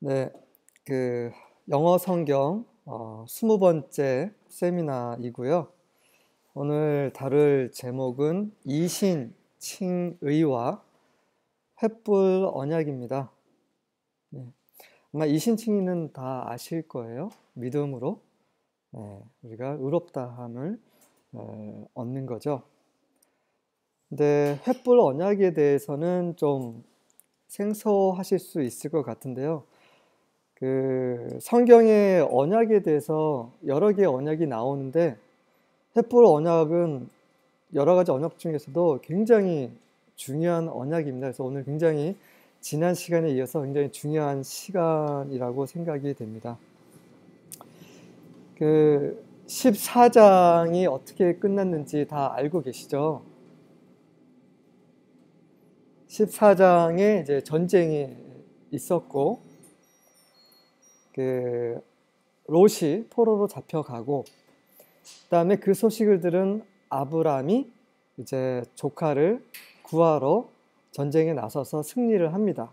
네, 그 영어 성경 어, 20번째 세미나이고요. 오늘 다룰 제목은 이신, 칭의와 횃불 언약입니다. 네, 아마 이신, 칭의는 다 아실 거예요. 믿음으로 네, 우리가 의롭다함을 에, 어, 얻는 거죠. 근데 횃불 언약에 대해서는 좀 생소하실 수 있을 것 같은데요. 그 성경의 언약에 대해서 여러 개의 언약이 나오는데 횃불 언약은 여러 가지 언약 중에서도 굉장히 중요한 언약입니다. 그래서 오늘 굉장히 지난 시간에 이어서 굉장히 중요한 시간이라고 생각이 됩니다. 그 14장이 어떻게 끝났는지 다 알고 계시죠? 14장에 이제 전쟁이 있었고 그 롯이 포로로 잡혀가고 그다음에 그 소식을 들은 아브람이 이제 조카를 구하러 전쟁에 나서서 승리를 합니다.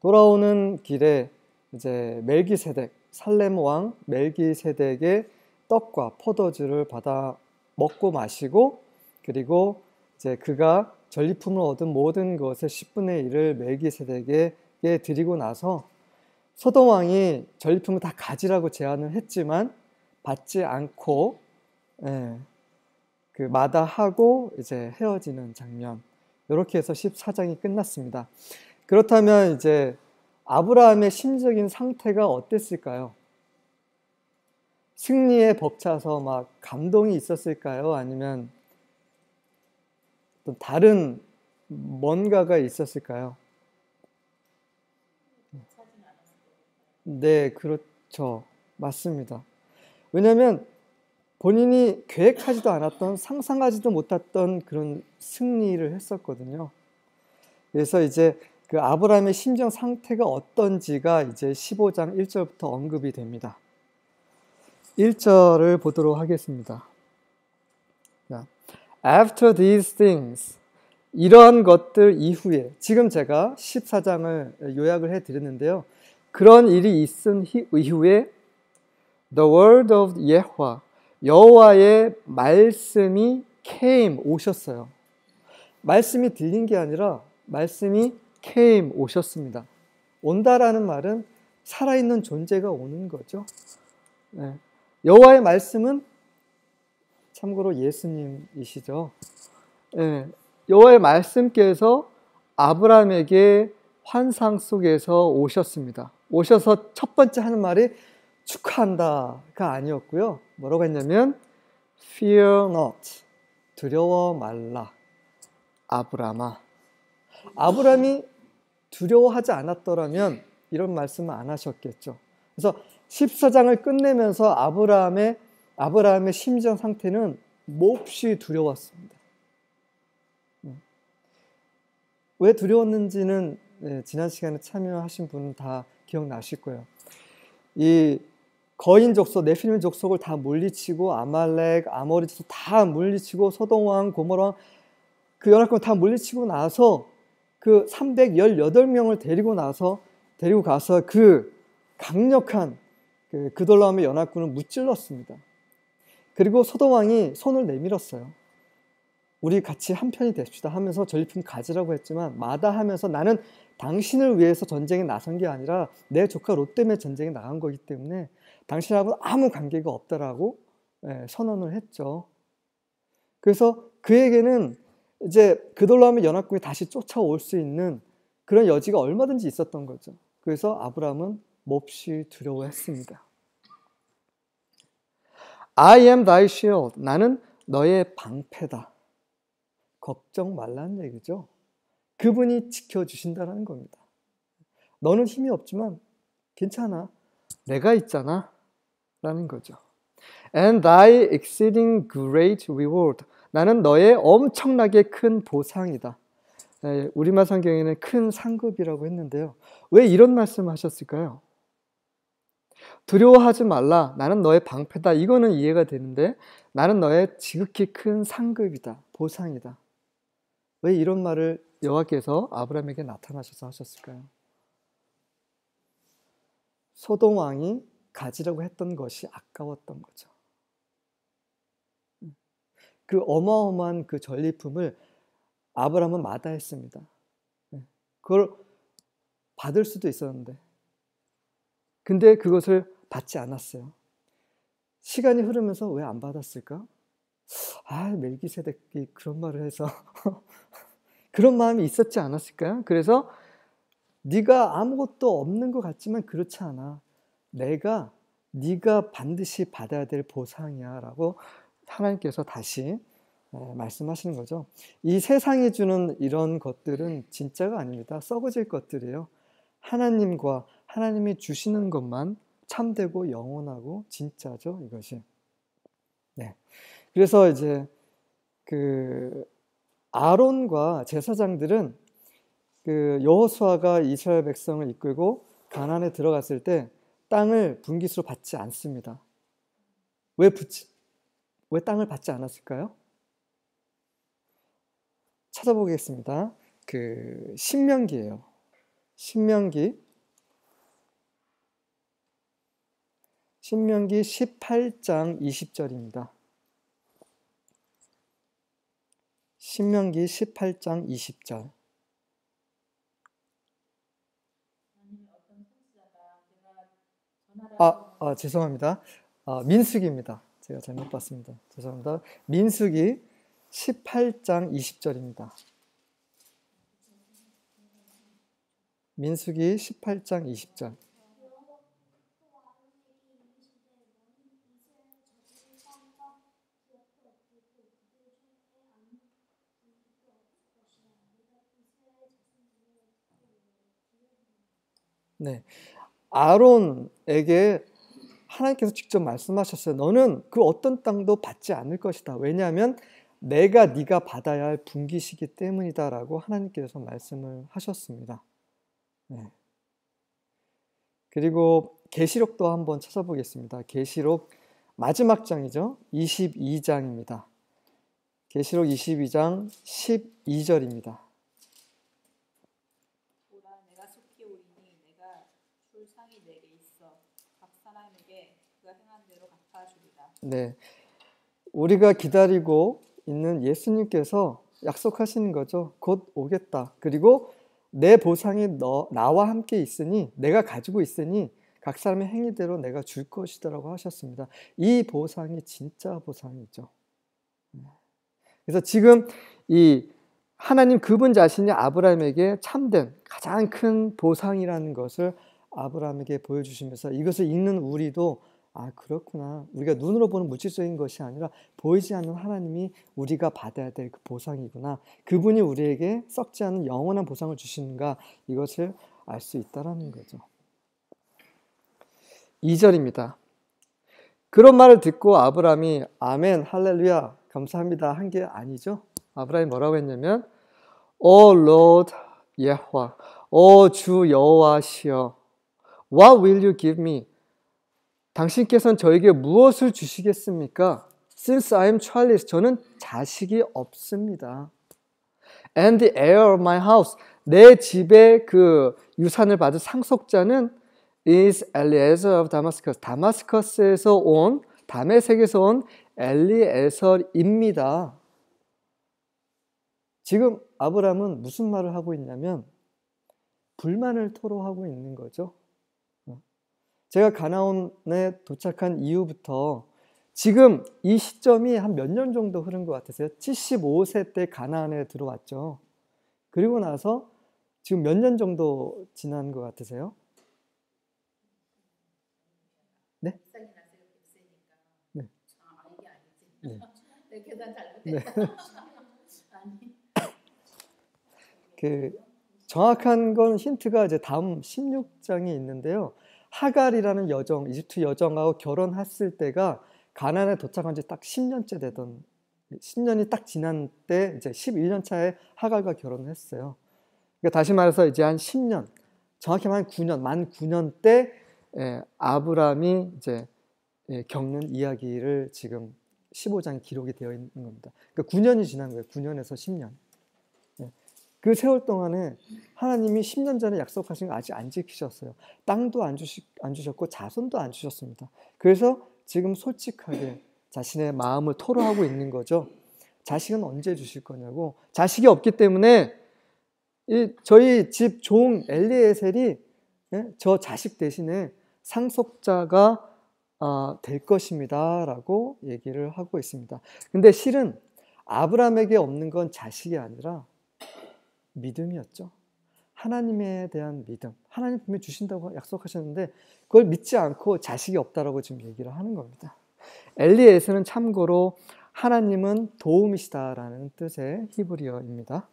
돌아오는 길에 이제 멜기세덱 살렘 왕 멜기세덱의 떡과 포도주를 받아 먹고 마시고 그리고 이제 그가 전리품을 얻은 모든 것의 10분의 1을 멜기세덱에게 드리고 나서 소돔 왕이 전리품을 다 가지라고 제안을 했지만 받지 않고 예, 그 마다하고 이제 헤어지는 장면 이렇게 해서 14장이 끝났습니다. 그렇다면 이제 아브라함의 심적인 상태가 어땠을까요? 승리에 벅차서 막 감동이 있었을까요? 아니면 또 다른 뭔가가 있었을까요? 네, 그렇죠. 맞습니다. 왜냐하면 본인이 계획하지도 않았던 상상하지도 못했던 그런 승리를 했었거든요. 그래서 이제 그 아브라함의 심정 상태가 어떤지가 이제 15장 1절부터 언급이 됩니다. 1절을 보도록 하겠습니다. After these things, 이런 것들 이후에 지금 제가 14장을 요약을 해드렸는데요. 그런 일이 있은 이후에 The word of Yehua, 여호와의 말씀이 came 오셨어요. 말씀이 들린 게 아니라 말씀이 came 오셨습니다. 온다라는 말은 살아있는 존재가 오는 거죠. 네. 여호와의 말씀은 참고로 예수님이시죠. 네. 여호와의 말씀께서 아브라함에게 환상 속에서 오셨습니다. 오셔서 첫 번째 하는 말이 축하한다가 아니었고요. 뭐라고 했냐면 fear not 두려워 말라 아브라마 아브라함이 두려워하지 않았더라면 이런 말씀을 안 하셨겠죠. 그래서 14장을 끝내면서 아브라함의 아브라함의 심정 상태는 몹시 두려웠습니다. 음. 왜 두려웠는지는 네, 지난 시간에 참여하신 분은 다 기억나실 거예요. 이 거인 족속, 네피림 족속을 다 물리치고 아말렉, 아모리 족속 다 물리치고 소동왕, 고모랑 그 연합군 다 물리치고 나서 그 318명을 데리고 나서 데리고 가서 그 강력한 그 그돌라움의 연합군을 무찔렀습니다. 그리고 소동왕이 손을 내밀었어요. 우리 같이 한편이 됩시다 하면서 전리품 가지라고 했지만 마다하면서 나는 당신을 위해서 전쟁에 나선 게 아니라 내 조카 롯 때문에 전쟁에 나간 거기 때문에 당신하고는 아무 관계가 없다라고 예, 선언을 했죠. 그래서 그에게는 이제 그돌로 하면 연합군이 다시 쫓아올 수 있는 그런 여지가 얼마든지 있었던 거죠. 그래서 아브라함은 몹시 두려워했습니다. I am thy shield. 나는 너의 방패다. 걱정 말라는 얘기죠. 그분이 지켜주신다라는 겁니다. 너는 힘이 없지만 괜찮아. 내가 있잖아. 라는 거죠. And thy exceeding great reward. 나는 너의 엄청나게 큰 보상이다. 네, 우리말 성경에는 큰 상급이라고 했는데요. 왜 이런 말씀 을 하셨을까요? 두려워하지 말라. 나는 너의 방패다. 이거는 이해가 되는데 나는 너의 지극히 큰 상급이다. 보상이다. 왜 이런 말을 여호와께서 아브라함에게 나타나셔서 하셨을까요? 소돔 왕이 가지라고 했던 것이 아까웠던 거죠. 그 어마어마한 그 전리품을 아브라함은 마다했습니다. 네. 그걸 받을 수도 있었는데, 근데 그것을 받지 않았어요. 시간이 흐르면서 왜 안 받았을까? 아, 멜기세덱이 그런 말을 해서 그런 마음이 있었지 않았을까요? 그래서 네가 아무것도 없는 것 같지만 그렇지 않아. 내가 네가 반드시 받아야 될 보상이야라고 하나님께서 다시 어, 말씀하시는 거죠. 이 세상이 주는 이런 것들은 진짜가 아닙니다. 썩어질 것들이에요. 하나님과 하나님이 주시는 것만 참되고 영원하고 진짜죠. 이것이. 네. 그래서 이제 그 아론과 제사장들은 그 여호수아가 이스라엘 백성을 이끌고 가나안에 들어갔을 때 땅을 분깃으로 받지 않습니다. 왜 붙지? 왜 땅을 받지 않았을까요? 찾아보겠습니다. 그 신명기예요. 신명기 신명기 18장 20절입니다. 신명기 18장 20절 아, 아 죄송합니다. 아, 민숙입니다. 제가 잘못 봤습니다. 죄송합니다. 민숙이 18장 20절입니다. 민숙이 18장 20절. 네. 아론에게 하나님께서 직접 말씀하셨어요. 너는 그 어떤 땅도 받지 않을 것이다. 왜냐하면 내가 네가 받아야 할 분기시기 때문이다라고 하나님께서 말씀을 하셨습니다. 네. 그리고 계시록도 한번 찾아보겠습니다. 계시록 마지막 장이죠. 22장입니다. 계시록 22장 12절입니다. 네. 우리가 기다리고 있는 예수님께서 약속하시는 거죠. 곧 오겠다. 그리고 내 보상이 너, 나와 함께 있으니, 내가 가지고 있으니, 각 사람의 행위대로 내가 줄 것이다라고 하셨습니다. 이 보상이 진짜 보상이죠. 그래서 지금 이 하나님 그분 자신이 아브라함에게 참된 가장 큰 보상이라는 것을 아브라함에게 보여주시면서 이것을 읽는 우리도 아, 그렇구나. 우리가 눈으로 보는 물질적인 것이 아니라 보이지 않는 하나님이 우리가 받아야 될 그 보상이구나. 그분이 우리에게 썩지 않은 영원한 보상을 주시는가 이것을 알 수 있다라는 거죠. 2절입니다. 그런 말을 듣고 아브라함이 아멘 할렐루야 감사합니다 한 게 아니죠. 아브라함이 뭐라고 했냐면 O l 드 예화, O 주 여호와시여, What will you give me? 당신께서는 저에게 무엇을 주시겠습니까? Since I am childless, 저는 자식이 없습니다. And the heir of my house, 내 집의 그 유산을 받을 상속자는 is Eliezer of Damascus, 다마스커스에서 온 다메색에서 온 엘리에설입니다. 지금 아브람은 무슨 말을 하고 있냐면 불만을 토로하고 있는 거죠. 제가 가나온에 도착한 이후부터 지금 이 시점이 한 몇 년 정도 흐른 것 같으세요? 75세 때 가나안에 들어왔죠. 그리고 나서 지금 몇 년 정도 지난 것 같으세요? 네? 네. 네. 네. 그 정확한 건 힌트가 이제 다음 16장이 있는데요. 하갈이라는 여정, 이집트 여정하고 결혼했을 때가 가난에 도착한 지 딱 10년째 되던 10년이 딱 지난 때 이제 11년 차에 하갈과 결혼을 했어요. 그러니까 다시 말해서 이제 한 10년, 정확히 말한 9년, 만 9년 때 예, 아브람이 이제 예, 겪는 이야기를 지금 15장에 기록이 되어 있는 겁니다. 그러니까 9년이 지난 거예요. 9년에서 10년. 그 세월 동안에 하나님이 10년 전에 약속하신 거 아직 안 지키셨어요. 땅도 안, 주시, 안 주셨고 자손도 안 주셨습니다. 그래서 지금 솔직하게 자신의 마음을 토로하고 있는 거죠. 자식은 언제 주실 거냐고. 자식이 없기 때문에 저희 집 종 엘리에셀이 예, 저 자식 대신에 상속자가 아, 될 것입니다라고 얘기를 하고 있습니다. 근데 실은 아브라함에게 없는 건 자식이 아니라 믿음이었죠. 하나님에 대한 믿음. 하나님 분명 주신다고 약속하셨는데 그걸 믿지 않고 자식이 없다라고 지금 얘기를 하는 겁니다. 엘리에서는 참고로 하나님은 도움이시다라는 뜻의 히브리어입니다.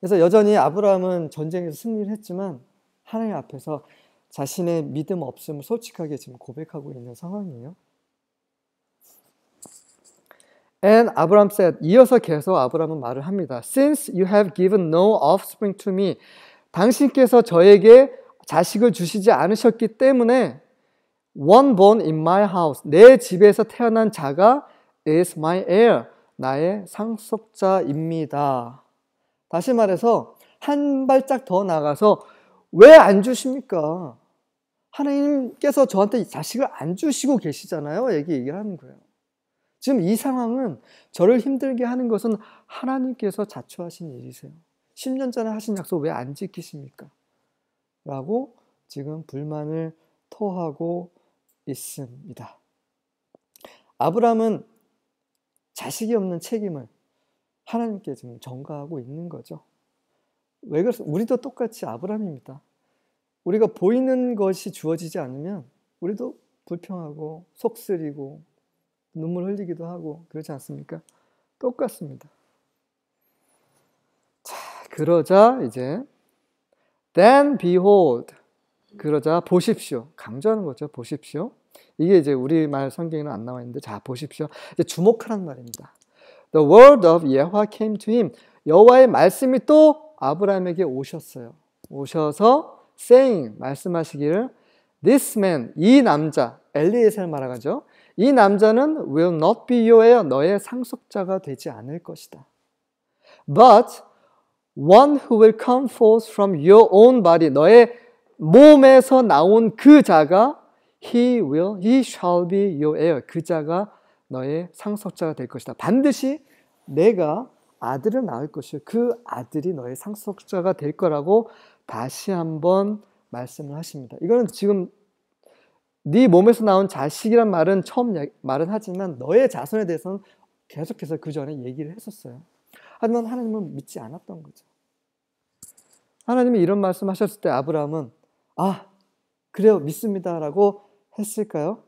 그래서 여전히 아브라함은 전쟁에서 승리를 했지만 하나님 앞에서 자신의 믿음 없음을 솔직하게 지금 고백하고 있는 상황이에요. And Abraham said, 이어서 계속 아브라함은 말을 합니다. Since you have given no offspring to me, 당신께서 저에게 자식을 주시지 않으셨기 때문에 one born in my house, 내 집에서 태어난 자가 is my heir, 나의 상속자입니다. 다시 말해서 한 발짝 더 나가서 왜 안 주십니까? 하나님께서 저한테 자식을 안 주시고 계시잖아요. 얘기 얘기 하는 거예요. 지금 이 상황은 저를 힘들게 하는 것은 하나님께서 자초하신 일이세요. 10년 전에 하신 약속 왜 안 지키십니까? 라고 지금 불만을 토하고 있습니다. 아브라함은 자식이 없는 책임을 하나님께 지금 전가하고 있는 거죠. 왜그래서 우리도 똑같이 아브라함입니다 우리가 보이는 것이 주어지지 않으면 우리도 불평하고 속쓰리고 눈물 흘리기도 하고 그렇지 않습니까? 똑같습니다. 자, 그러자 이제 then behold 그러자 보십시오. 강조하는 거죠. 보십시오. 이게 이제 우리말 성경에는 안 나와 있는데 자 보십시오. 이제 주목하란 말입니다. The word of Yahweh came to him. 여호와의 말씀이 또 아브라함에게 오셨어요. 오셔서 saying 말씀하시기를 this man 이 남자 엘리에셀 말하죠. 이 남자는 will not be your의 너의 상속자가 되지 않을 것이다. But one who will come forth from your own body, 너의 몸에서 나온 그 자가 he will, he shall be your heir. 그 자가 너의 상속자가 될 것이다. 반드시 내가 아들을 낳을 것이요. 그 아들이 너의 상속자가 될 거라고 다시 한번 말씀을 하십니다. 이거는 지금 네 몸에서 나온 자식이란 말은 처음 말은 하지만 너의 자손에 대해서는 계속해서 그 전에 얘기를 했었어요. 하지만 하나님은 믿지 않았던 거죠. 하나님이 이런 말씀하셨을 때 아브라함은 아 그래요 믿습니다라고 했을까요?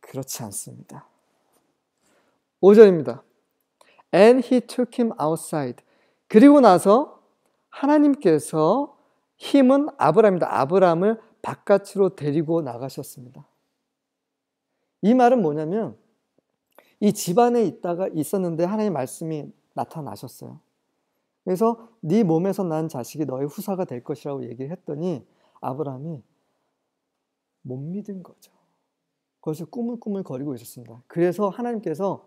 그렇지 않습니다. 5절입니다. And he took him outside. 그리고 나서 하나님께서 힘은 아브라함이다. 아브라함을 바깥으로 데리고 나가셨습니다. 이 말은 뭐냐면 이 집안에 있다가 있었는데 하나님의 말씀이 나타나셨어요. 그래서 네 몸에서 난 자식이 너의 후사가 될 것이라고 얘기를 했더니 아브라함이 못 믿은 거죠. 거기서 꾸물꾸물 거리고 있었습니다. 그래서 하나님께서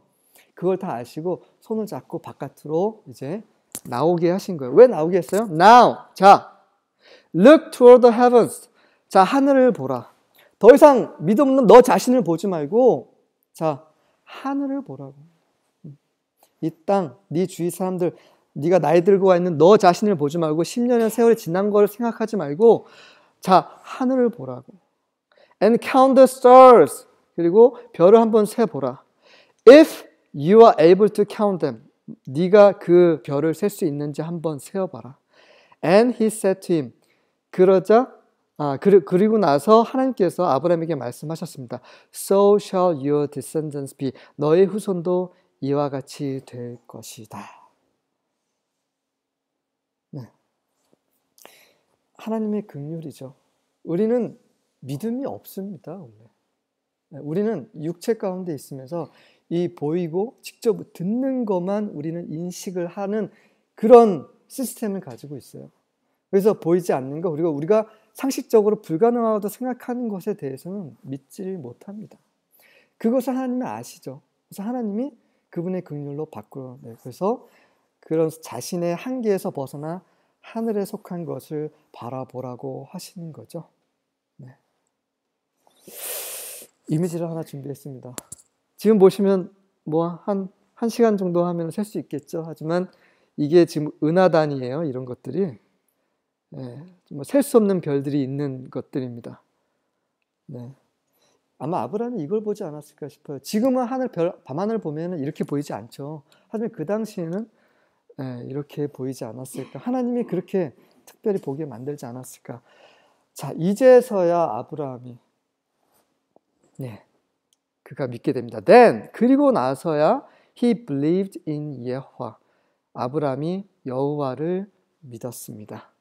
그걸 다 아시고 손을 잡고 바깥으로 이제 나오게 하신 거예요. 왜 나오게 했어요? Now, 자, look toward the heavens. 자, 하늘을 보라. 더 이상 믿음 없는 너 자신을 보지 말고 자, 하늘을 보라고. 이 땅, 네 주위 사람들, 네가 나이 들고 와 있는 너 자신을 보지 말고 10년의 세월이 지난 걸 생각하지 말고 자, 하늘을 보라고. And count the stars. 그리고 별을 한번 세 보라. If you are able to count them. 네가 그 별을 셀 수 있는지 한번 세어 봐라. And he said to him. 그러자 아, 그리고 나서 하나님께서 아브라함에게 말씀하셨습니다. So shall your descendants be. 너의 후손도 이와 같이 될 것이다. 네. 하나님의 긍휼이죠. 우리는 믿음이 없습니다. 원래. 네, 우리는 육체 가운데 있으면서 이 보이고 직접 듣는 것만 우리는 인식을 하는 그런 시스템을 가지고 있어요. 그래서 보이지 않는 거 그리고 우리가 상식적으로 불가능하다고 생각하는 것에 대해서는 믿지 못합니다. 그것을 하나님이 아시죠. 그래서 하나님이 그분의 긍휼로 바꾸어 그래서 그런 자신의 한계에서 벗어나 하늘에 속한 것을 바라보라고 하시는 거죠. 네. 이미지를 하나 준비했습니다. 지금 보시면 뭐 한 한 시간 정도 하면 셀 수 있겠죠. 하지만 이게 지금 은하단이에요. 이런 것들이 네, 예, 뭐셀 수 없는 별들이 있는 것들입니다. 네. 아마 아브라함이 이걸 보지 않았을까 싶어요. 지금은 하늘 별, 밤하늘 보면 이렇게 보이지 않죠. 하지만 그 당시에는 네, 이렇게 보이지 않았을까. 하나님이 그렇게 특별히 보게 만들지 않았을까. 자, 이제서야 아브라함이 네, 그가 믿게 됩니다. Then 그리고 나서야 he believed in 예화. 아브라함이 여호와를 믿었습니다.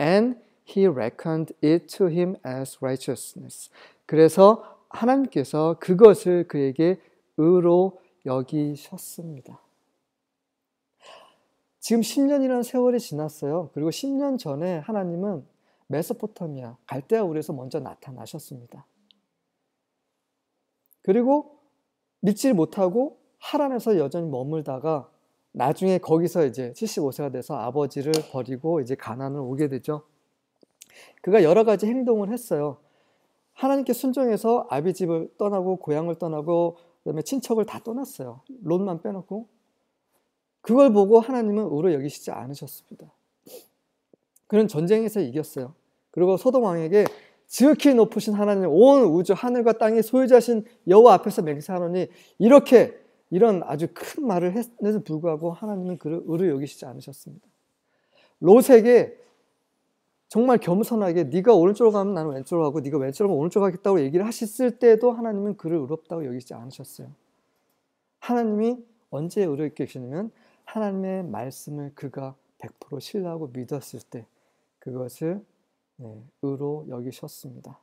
and he reckoned it to him as righteousness. 그래서 하나님께서 그것을 그에게 의로 여기셨습니다. 지금 10년이라는 세월이 지났어요. 그리고 10년 전에 하나님은 메소포타미아, 갈대아 우리에서 먼저 나타나셨습니다. 그리고 믿지 못하고 하란에서 여전히 머물다가 나중에 거기서 이제 75세가 돼서 아버지를 버리고 이제 가난을 오게 되죠. 그가 여러 가지 행동을 했어요. 하나님께 순종해서 아비 집을 떠나고 고향을 떠나고 그다음에 친척을 다 떠났어요. 롯만 빼놓고 그걸 보고 하나님은 우러 여기시지 않으셨습니다. 그는 전쟁에서 이겼어요. 그리고 소돔 왕에게 지극히 높으신 하나님 온 우주 하늘과 땅의 소유자신 여호와 앞에서 맹세하노니 이렇게 이런 아주 큰 말을 했는데도 불구하고 하나님은 그를 의로 여기시지 않으셨습니다. 롯에게 정말 겸손하게 네가 오른쪽으로 가면 나는 왼쪽으로 가고 네가 왼쪽으로 가면 오른쪽으로 가겠다고 얘기를 하셨을 때도 하나님은 그를 의롭다고 여기지 않으셨어요. 하나님이 언제 의로 여기시냐면 하나님의 말씀을 그가 100% 신뢰하고 믿었을 때 그것을 네, 의로 여기셨습니다.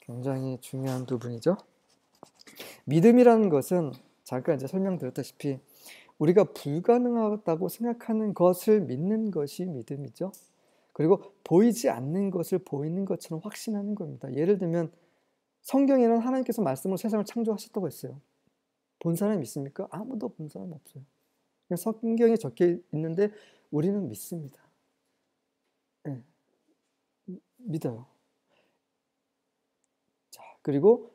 굉장히 중요한 부분이죠. 믿음이라는 것은 잠깐 이제 설명드렸다시피 우리가 불가능하다고 생각하는 것을 믿는 것이 믿음이죠. 그리고 보이지 않는 것을 보이는 것처럼 확신하는 겁니다. 예를 들면 성경에는 하나님께서 말씀으로 세상을 창조하셨다고 했어요. 본 사람 있습니까? 아무도 본 사람 없어요. 그냥 성경에 적혀 있는데 우리는 믿습니다. 네. 믿어요. 자, 그리고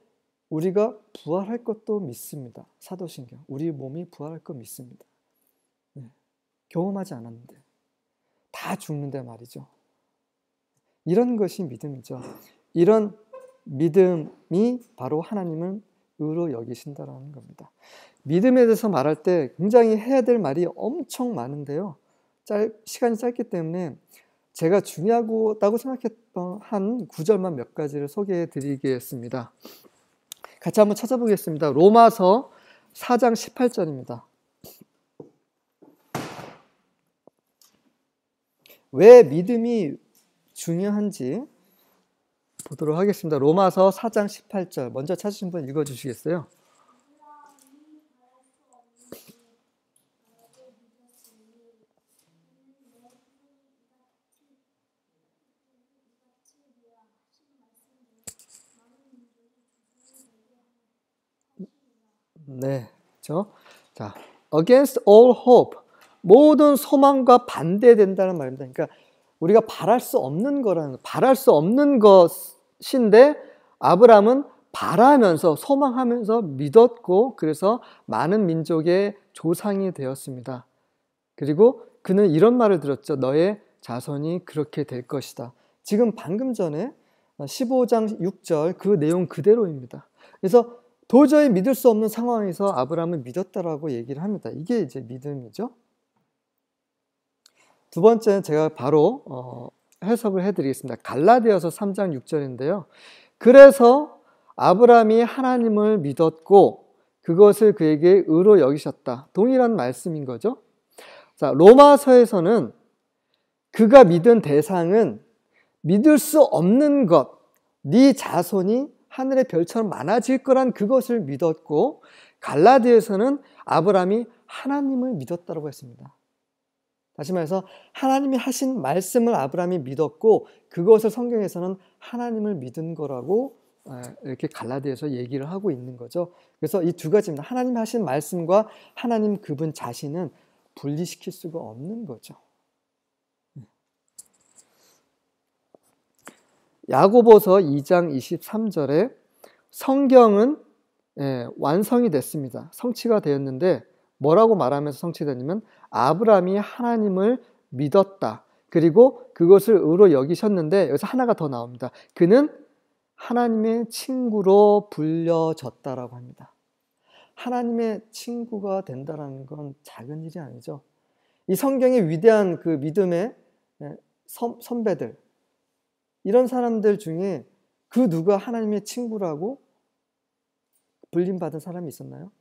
우리가 부활할 것도 믿습니다. 사도신경. 우리 몸이 부활할 것 믿습니다. 네. 경험하지 않았는데. 다 죽는데 말이죠. 이런 것이 믿음이죠. 이런 믿음이 바로 하나님을 의로 여기신다라는 겁니다. 믿음에 대해서 말할 때 굉장히 해야 될 말이 엄청 많은데요. 짧, 시간이 짧기 때문에 제가 중요하다고 생각했던 한 구절만 몇 가지를 소개해 드리겠습니다. 같이 한번 찾아보겠습니다. 로마서 4장 18절입니다. 왜 믿음이 중요한지 보도록 하겠습니다. 로마서 4장 18절. 먼저 찾으신 분 읽어 주시겠어요? 그렇죠? 자, against all hope. 모든 소망과 반대된다는 말입니다. 그러니까 우리가 바랄 수 없는 거라는 바랄 수 없는 것인데 아브라함은 바라면서 소망하면서 믿었고 그래서 많은 민족의 조상이 되었습니다. 그리고 그는 이런 말을 들었죠. 너의 자손이 그렇게 될 것이다. 지금 방금 전에 15장 6절 그 내용 그대로입니다. 그래서 도저히 믿을 수 없는 상황에서 아브라함은 믿었다라고 얘기를 합니다. 이게 이제 믿음이죠. 두 번째는 제가 바로 어, 해석을 해드리겠습니다. 갈라디아서 3장 6절인데요. 그래서 아브라함이 하나님을 믿었고 그것을 그에게 의로 여기셨다. 동일한 말씀인 거죠. 자, 로마서에서는 그가 믿은 대상은 믿을 수 없는 것, 네 자손이 하늘의 별처럼 많아질 거란 그것을 믿었고 갈라디에서는 아브라함이 하나님을 믿었다고 했습니다. 다시 말해서 하나님이 하신 말씀을 아브라함이 믿었고 그것을 성경에서는 하나님을 믿은 거라고 아, 이렇게 갈라디에서 얘기를 하고 있는 거죠. 그래서 이 두 가지입니다. 하나님 하신 말씀과 하나님 그분 자신은 분리시킬 수가 없는 거죠. 야고보서 2장 23절에 성경은 예, 완성이 됐습니다. 성취가 되었는데 뭐라고 말하면서 성취되냐면 아브라함이 하나님을 믿었다. 그리고 그것을 의로 여기셨는데 여기서 하나가 더 나옵니다. 그는 하나님의 친구로 불려졌다라고 합니다. 하나님의 친구가 된다라는 건 작은 일이 아니죠. 이 성경의 위대한 그 믿음의 예, 선배들, 이런 사람들 중에 그 누가 하나님의 친구라고 불림받은 사람이 있었나요?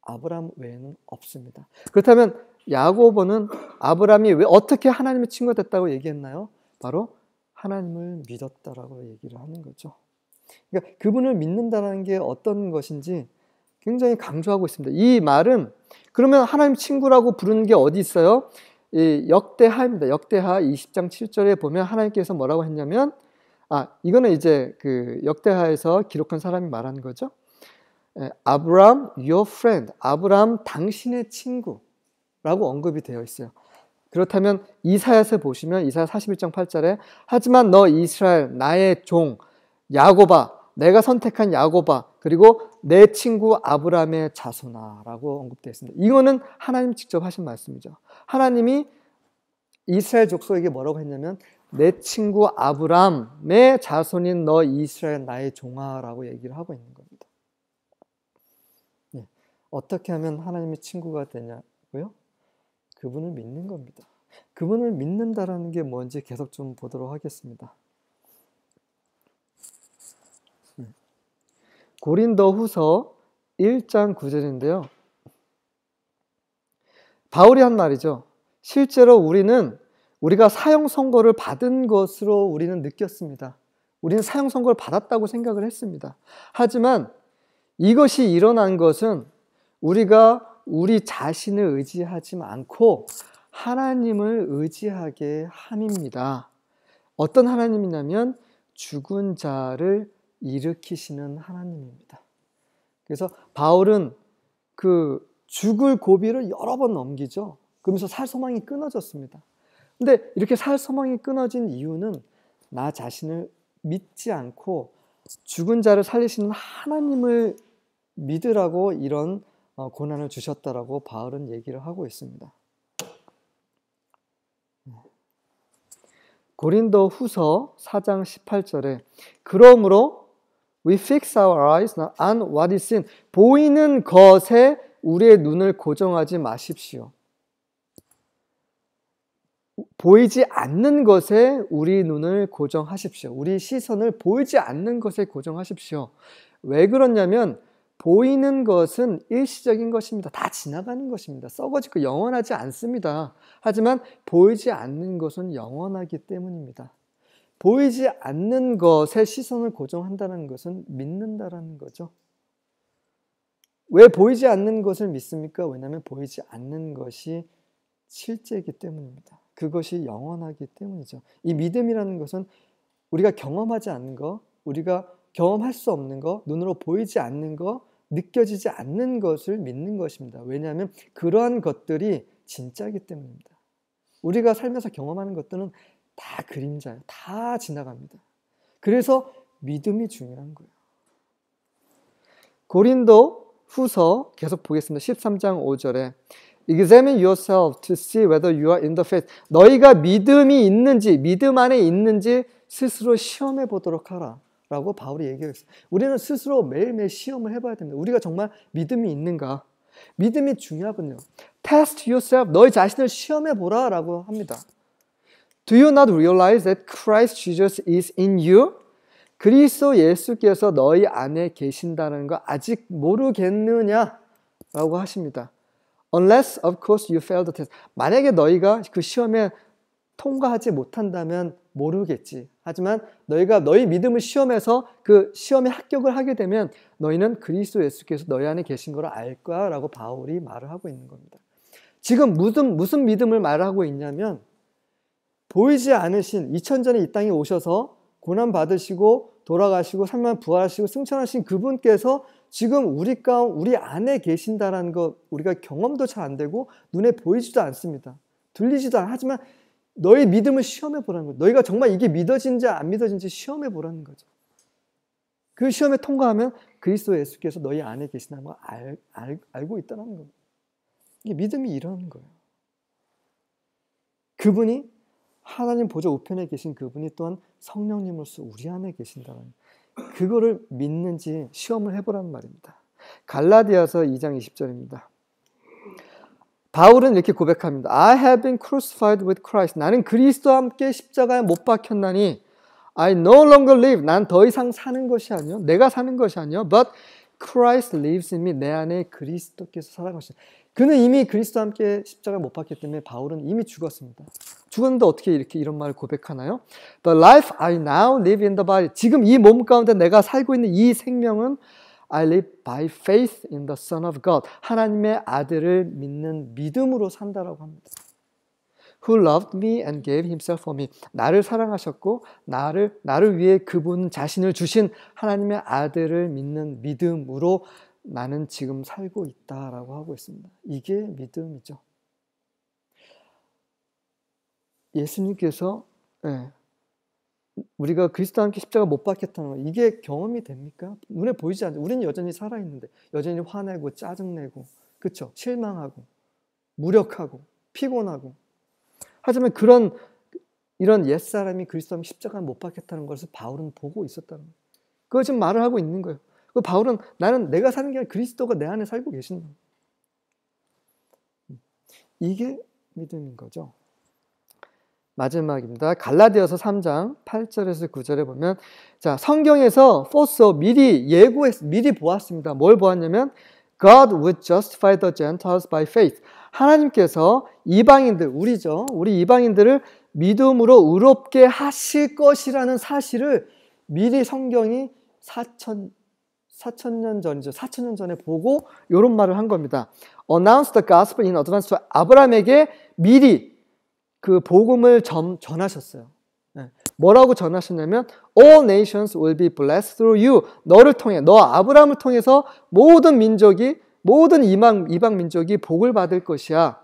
아브람 외에는 없습니다. 그렇다면 야고보는 아브람이 왜 어떻게 하나님의 친구가 됐다고 얘기했나요? 바로 하나님을 믿었다라고 얘기를 하는 거죠. 그러니까 그분을 믿는다는 게 어떤 것인지 굉장히 강조하고 있습니다. 이 말은 그러면 하나님 친구라고 부르는 게 어디 있어요? 이 역대하입니다. 역대하 20장 7절에 보면 하나님께서 뭐라고 했냐면 아 이거는 이제 그 역대하에서 기록한 사람이 말한 거죠. 아브람 your friend 아브람 당신의 친구라고 언급이 되어 있어요. 그렇다면 이사야서 보시면 이사야 41장 8절에 하지만 너 이스라엘 나의 종 야고바 내가 선택한 야고바 그리고 내 친구 아브라함의 자손아라고 언급되어 있습니다. 이거는 하나님 직접 하신 말씀이죠. 하나님이 이스라엘 족속에게 뭐라고 했냐면 내 친구 아브라함의 자손인 너 이스라엘 나의 종아라고 얘기를 하고 있는 겁니다. 네. 어떻게 하면 하나님의 친구가 되냐고요? 그분을 믿는 겁니다. 그분을 믿는다라는 게 뭔지 계속 좀 보도록 하겠습니다. 고린도 후서 1장 9절인데요. 바울이 한 말이죠. 실제로 우리는 우리가 사형 선고를 받은 것으로 우리는 느꼈습니다. 우리는 사형 선고를 받았다고 생각을 했습니다. 하지만 이것이 일어난 것은 우리가 우리 자신을 의지하지 않고 하나님을 의지하게 함입니다. 어떤 하나님이냐면 죽은 자를 일으키시는 하나님입니다. 그래서 바울은 그 죽을 고비를 여러 번 넘기죠. 그러면서 살 소망이 끊어졌습니다. 근데 이렇게 살 소망이 끊어진 이유는 나 자신을 믿지 않고 죽은 자를 살리시는 하나님을 믿으라고 이런 어, 고난을 주셨다라고 바울은 얘기를 하고 있습니다. 고린도 후서 4장 18절에 그러므로 We fix our eyes on what is seen. 보이는 것에 우리의 눈을 고정하지 마십시오. 보이지 않는 것에 우리 눈을 고정하십시오. 우리 시선을 보이지 않는 것에 고정하십시오. 왜 그러냐면 보이는 것은 일시적인 것입니다. 다 지나가는 것입니다. 썩어지고 영원하지 않습니다. 하지만 보이지 않는 것은 영원하기 때문입니다. 보이지 않는 것에 시선을 고정한다는 것은 믿는다라는 거죠. 왜 보이지 않는 것을 믿습니까? 왜냐하면 보이지 않는 것이 실제이기 때문입니다. 그것이 영원하기 때문이죠. 이 믿음이라는 것은 우리가 경험하지 않는 것, 우리가 경험할 수 없는 것, 눈으로 보이지 않는 것, 느껴지지 않는 것을 믿는 것입니다. 왜냐하면 그러한 것들이 진짜이기 때문입니다. 우리가 살면서 경험하는 것들은 다 그림자예요. 다 지나갑니다. 그래서 믿음이 중요한 거예요. 고린도 후서 계속 보겠습니다. 13장 5절에 Examine yourself to see whether you are in the faith. 너희가 믿음이 있는지, 믿음 안에 있는지 스스로 시험해 보도록 하라. 라고 바울이 얘기했어요. 우리는 스스로 매일매일 시험을 해봐야 됩니다. 우리가 정말 믿음이 있는가? 믿음이 중요하군요. Test yourself. 너희 자신을 시험해 보라. 라고 합니다. Do you not realize that Christ Jesus is in you? 그리스도 예수께서 너희 안에 계신다는 거 아직 모르겠느냐? 라고 하십니다. Unless of course you fail the test. 만약에 너희가 그 시험에 통과하지 못한다면 모르겠지. 하지만 너희가 너희 믿음을 시험해서 그 시험에 합격을 하게 되면 너희는 그리스도 예수께서 너희 안에 계신 걸알 거야라고 바울이 말을 하고 있는 겁니다. 지금 무슨 무슨 믿음을 말하고 있냐면 보이지 않으신 2000전에 이 땅에 오셔서 고난 받으시고 돌아가시고 삶만 부활하시고 승천하신 그분께서 지금 우리 가운 데 우리 안에 계신다라는 것 우리가 경험도 잘 안 되고 눈에 보이지도 않습니다. 들리지도 않 하지만 너희 믿음을 시험해 보라는 거예요. 너희가 정말 이게 믿어진지 안 믿어진지 시험해 보라는 거죠. 그 시험에 통과하면 그리스도 예수께서 너희 안에 계신다는걸 알, 알, 알고 있다는 거예요. 이게 믿음이 이러는 거예요. 그분이 하나님 보좌 우편에 계신 그분이 또한 성령님으로서 우리 안에 계신다는 그거를 믿는지 시험을 해보라는 말입니다. 갈라디아서 2장 20절입니다. 바울은 이렇게 고백합니다. I have been crucified with Christ. 나는 그리스도와 함께 십자가에 못 박혔나니 I no longer live. 난 더 이상 사는 것이 아니요. 내가 사는 것이 아니요. But Christ lives in me. 내 안에 그리스도께서 살아가시. 그는 이미 그리스도와 함께 십자가에 못 박혔기 때문에 바울은 이미 죽었습니다. 죽었는데 어떻게 이렇게 이런 말을 고백하나요? The life I now live in the body. 지금 이 몸 가운데 내가 살고 있는 이 생명은 I live by faith in the Son of God. 하나님의 아들을 믿는 믿음으로 산다라고 합니다. Who loved me and gave himself for me. 나를 사랑하셨고 나를 나를 위해 그분 자신을 주신 하나님의 아들을 믿는 믿음으로 나는 지금 살고 있다라고 하고 있습니다. 이게 믿음이죠. 예수님께서 예, 우리가 그리스도 와 함께 십자가 못박겠다는거 이게 경험이 됩니까? 눈에 보이지 않죠. 우리는 여전히 살아 있는데 여전히 화내고 짜증내고 그렇죠. 실망하고 무력하고 피곤하고 하지만 그런 이런 옛 사람이 그리스도 함 십자가 못 박혔다는 것을 바울은 보고 있었다는 거예요. 그거 지금 말을 하고 있는 거예요. 그 바울은 나는 내가 사는 게 아니라 그리스도가 내 안에 살고 계신다. 음. 이게 믿음인 거죠. 마지막입니다. 갈라디아서 3장 8절에서 9절에 보면 자, 성경에서 포써 미리 예고했 미리 보았습니다. 뭘 보았냐면 God would justify the Gentiles by faith. 하나님께서 이방인들, 우리죠. 우리 이방인들을 믿음으로 의롭게 하실 것이라는 사실을 미리 성경이 4천 4천 년 전이죠. 4천 년 전에 보고 이런 말을 한 겁니다. Announce the gospel in advance to 아브라함에게 미리 그 복음을 전, 전하셨어요. 네. 뭐라고 전하셨냐면 All nations will be blessed through you. 너를 통해 너 아브라함을 통해서 모든 민족이 모든 이방 이방 민족이 복을 받을 것이야.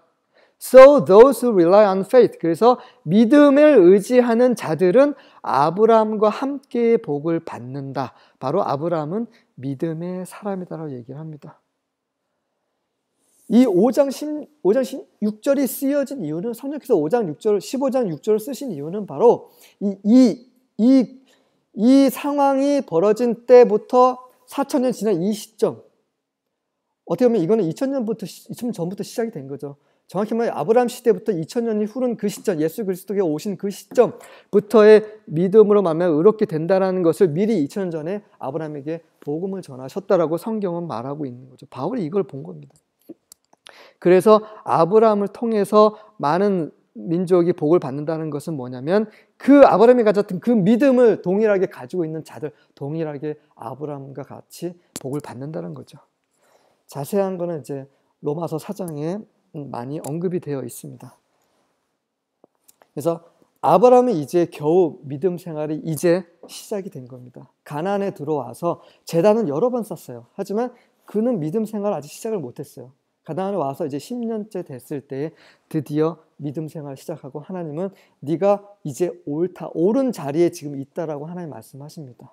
So those who rely on faith. 그래서 믿음을 의지하는 자들은 아브라함과 함께 복을 받는다. 바로 아브라함은 믿음의 사람이다라고 얘기를 합니다. 이 5장, 10, 5장 6절이 쓰여진 이유는 성령께서 5장 6절, 15장 6절을 쓰신 이유는 바로 이, 이, 이, 이 상황이 벌어진 때부터 4천년 지난 이 시점. 어떻게 보면 이거는 2000년부터, 2000년 전부터 시작이 된 거죠. 정확히 말해 아브라함 시대부터 2000년이 흐른 그 시점, 예수 그리스도께 오신 그 시점부터의 믿음으로 만하면 의롭게 된다라는 것을 미리 2000년 전에 아브라함에게 복음을 전하셨다라고 성경은 말하고 있는 거죠. 바울이 이걸 본 겁니다. 그래서 아브라함을 통해서 많은 민족이 복을 받는다는 것은 뭐냐면 그 아브라함이 가졌던 그 믿음을 동일하게 가지고 있는 자들 동일하게 아브라함과 같이 복을 받는다는 거죠. 자세한 거는 이제 로마서 사장에 많이 언급이 되어 있습니다. 그래서 아브라함은 이제 겨우 믿음 생활이 이제 시작이 된 겁니다. 가나안에 들어와서 재단은 여러 번 쌌어요. 하지만 그는 믿음 생활 아직 시작을 못했어요. 가나안에 와서 이제 10년째 됐을 때 드디어 믿음 생활 시작하고 하나님은 네가 이제 옳다 옳은 자리에 지금 있다라고 하나님 말씀하십니다.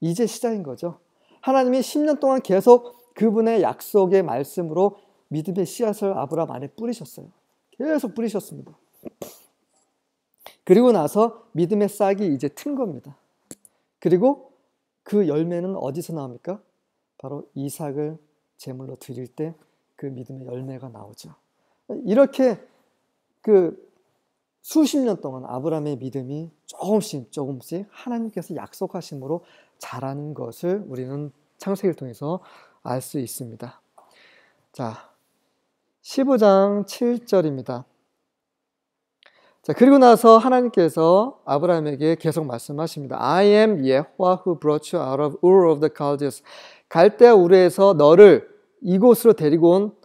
이제 시작인 거죠. 하나님이 10년 동안 계속 그분의 약속의 말씀으로 믿음의 씨앗을 아브라함 안에 뿌리셨어요. 계속 뿌리셨습니다. 그리고 나서 믿음의 싹이 이제 튼 겁니다. 그리고 그 열매는 어디서 나옵니까? 바로 이삭을 제물로 드릴 때그 믿음의 열매가 나오죠. 이렇게 그 수십 년 동안 아브라함의 믿음이 조금씩 조금씩 하나님께서 약속하심으로 자라는 것을 우리는 창세기를 통해서 알 수 있습니다. 자, 15장 7절입니다. 자, 그리고 나서 하나님께서 아브라함에게 계속 말씀하십니다. I am y e h o a h who brought you out of Ur of the Chaldees. 갈대 우르에서 너를 이곳으로 데리고 온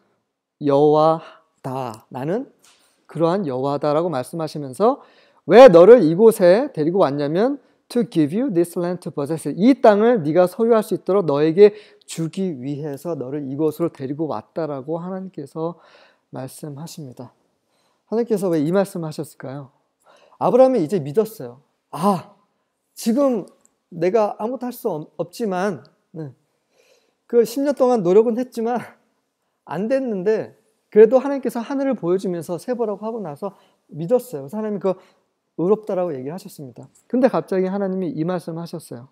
여와다. 나는 그러한 여와다라고 말씀하시면서 왜 너를 이곳에 데리고 왔냐면 to give you this land to possess. 이 땅을 네가 소유할 수 있도록 너에게 주기 위해서 너를 이곳으로 데리고 왔다라고 하나님께서 말씀하십니다. 하나님께서 왜 이 말씀하셨을까요? 아브라함이 이제 믿었어요. 아, 지금 내가 아무것도 할 수 없지만 네, 그 10년 동안 노력은 했지만 안 됐는데 그래도 하나님께서 하늘을 보여주면서 세보라고 하고 나서 믿었어요. 그래서 하나님이 그 의롭다라고 얘기를 하셨습니다. 근데 갑자기 하나님이 이 말씀을 하셨어요.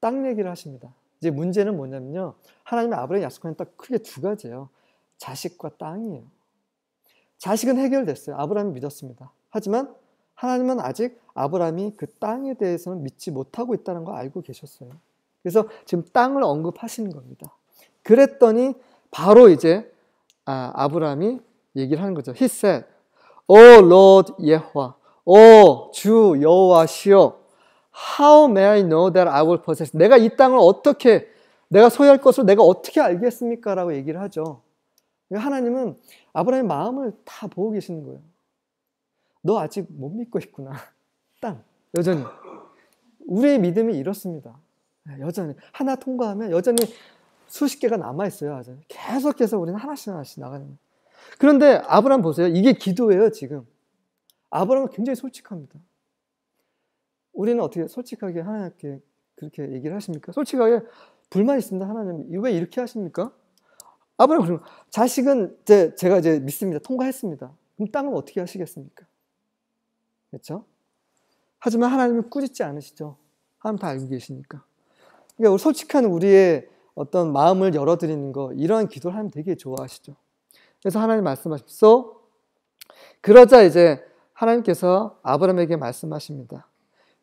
땅 얘기를 하십니다. 이제 문제는 뭐냐면요. 하나님의 아브라함 약속한 딱 크게 두 가지예요. 자식과 땅이에요. 자식은 해결됐어요. 아브라함이 믿었습니다. 하지만 하나님은 아직 아브라함이 그 땅에 대해서는 믿지 못하고 있다는 걸 알고 계셨어요. 그래서 지금 땅을 언급하시는 겁니다. 그랬더니 바로 이제 아, 브라함이 얘기를 하는 거죠. He said, "O Lord Yehova, O 주 여호와시여, how may I know that I will possess?" 내가 이 땅을 어떻게 내가 소유할 것을 내가 어떻게 알겠습니까라고 얘기를 하죠. 그러니까 하나님은 아브라함의 마음을 다 보고 계시는 거예요. 너 아직 못 믿고 있구나. 땅 여전히 우리의 믿음이 이렇습니다. 네, 여전히 하나 통과하면 여전히 수십 개가 남아 있어요. 아직. 계속해서 우리는 하나씩 하나씩 나가는 거요 그런데 아브라함 보세요. 이게 기도예요, 지금. 아브라함은 굉장히 솔직합니다. 우리는 어떻게 솔직하게 하나님께 그렇게 얘기를 하십니까? 솔직하게 불만 있습니다. 하나님 왜 이렇게 하십니까? 아브라함 그럼 자식은 이제 제가 이제 믿습니다. 통과했습니다. 그럼 땅은 어떻게 하시겠습니까? 그렇죠? 하지만 하나님은 꾸짖지 않으시죠. 하나님 다 알고 계시니까. 그러니까 솔직한 우리의 어떤 마음을 열어드리는 거 이러한 기도를 하면 되게 좋아하시죠. 그래서 하나님 말씀하십소. 그러자 이제 하나님께서 아브라함에게 말씀하십니다.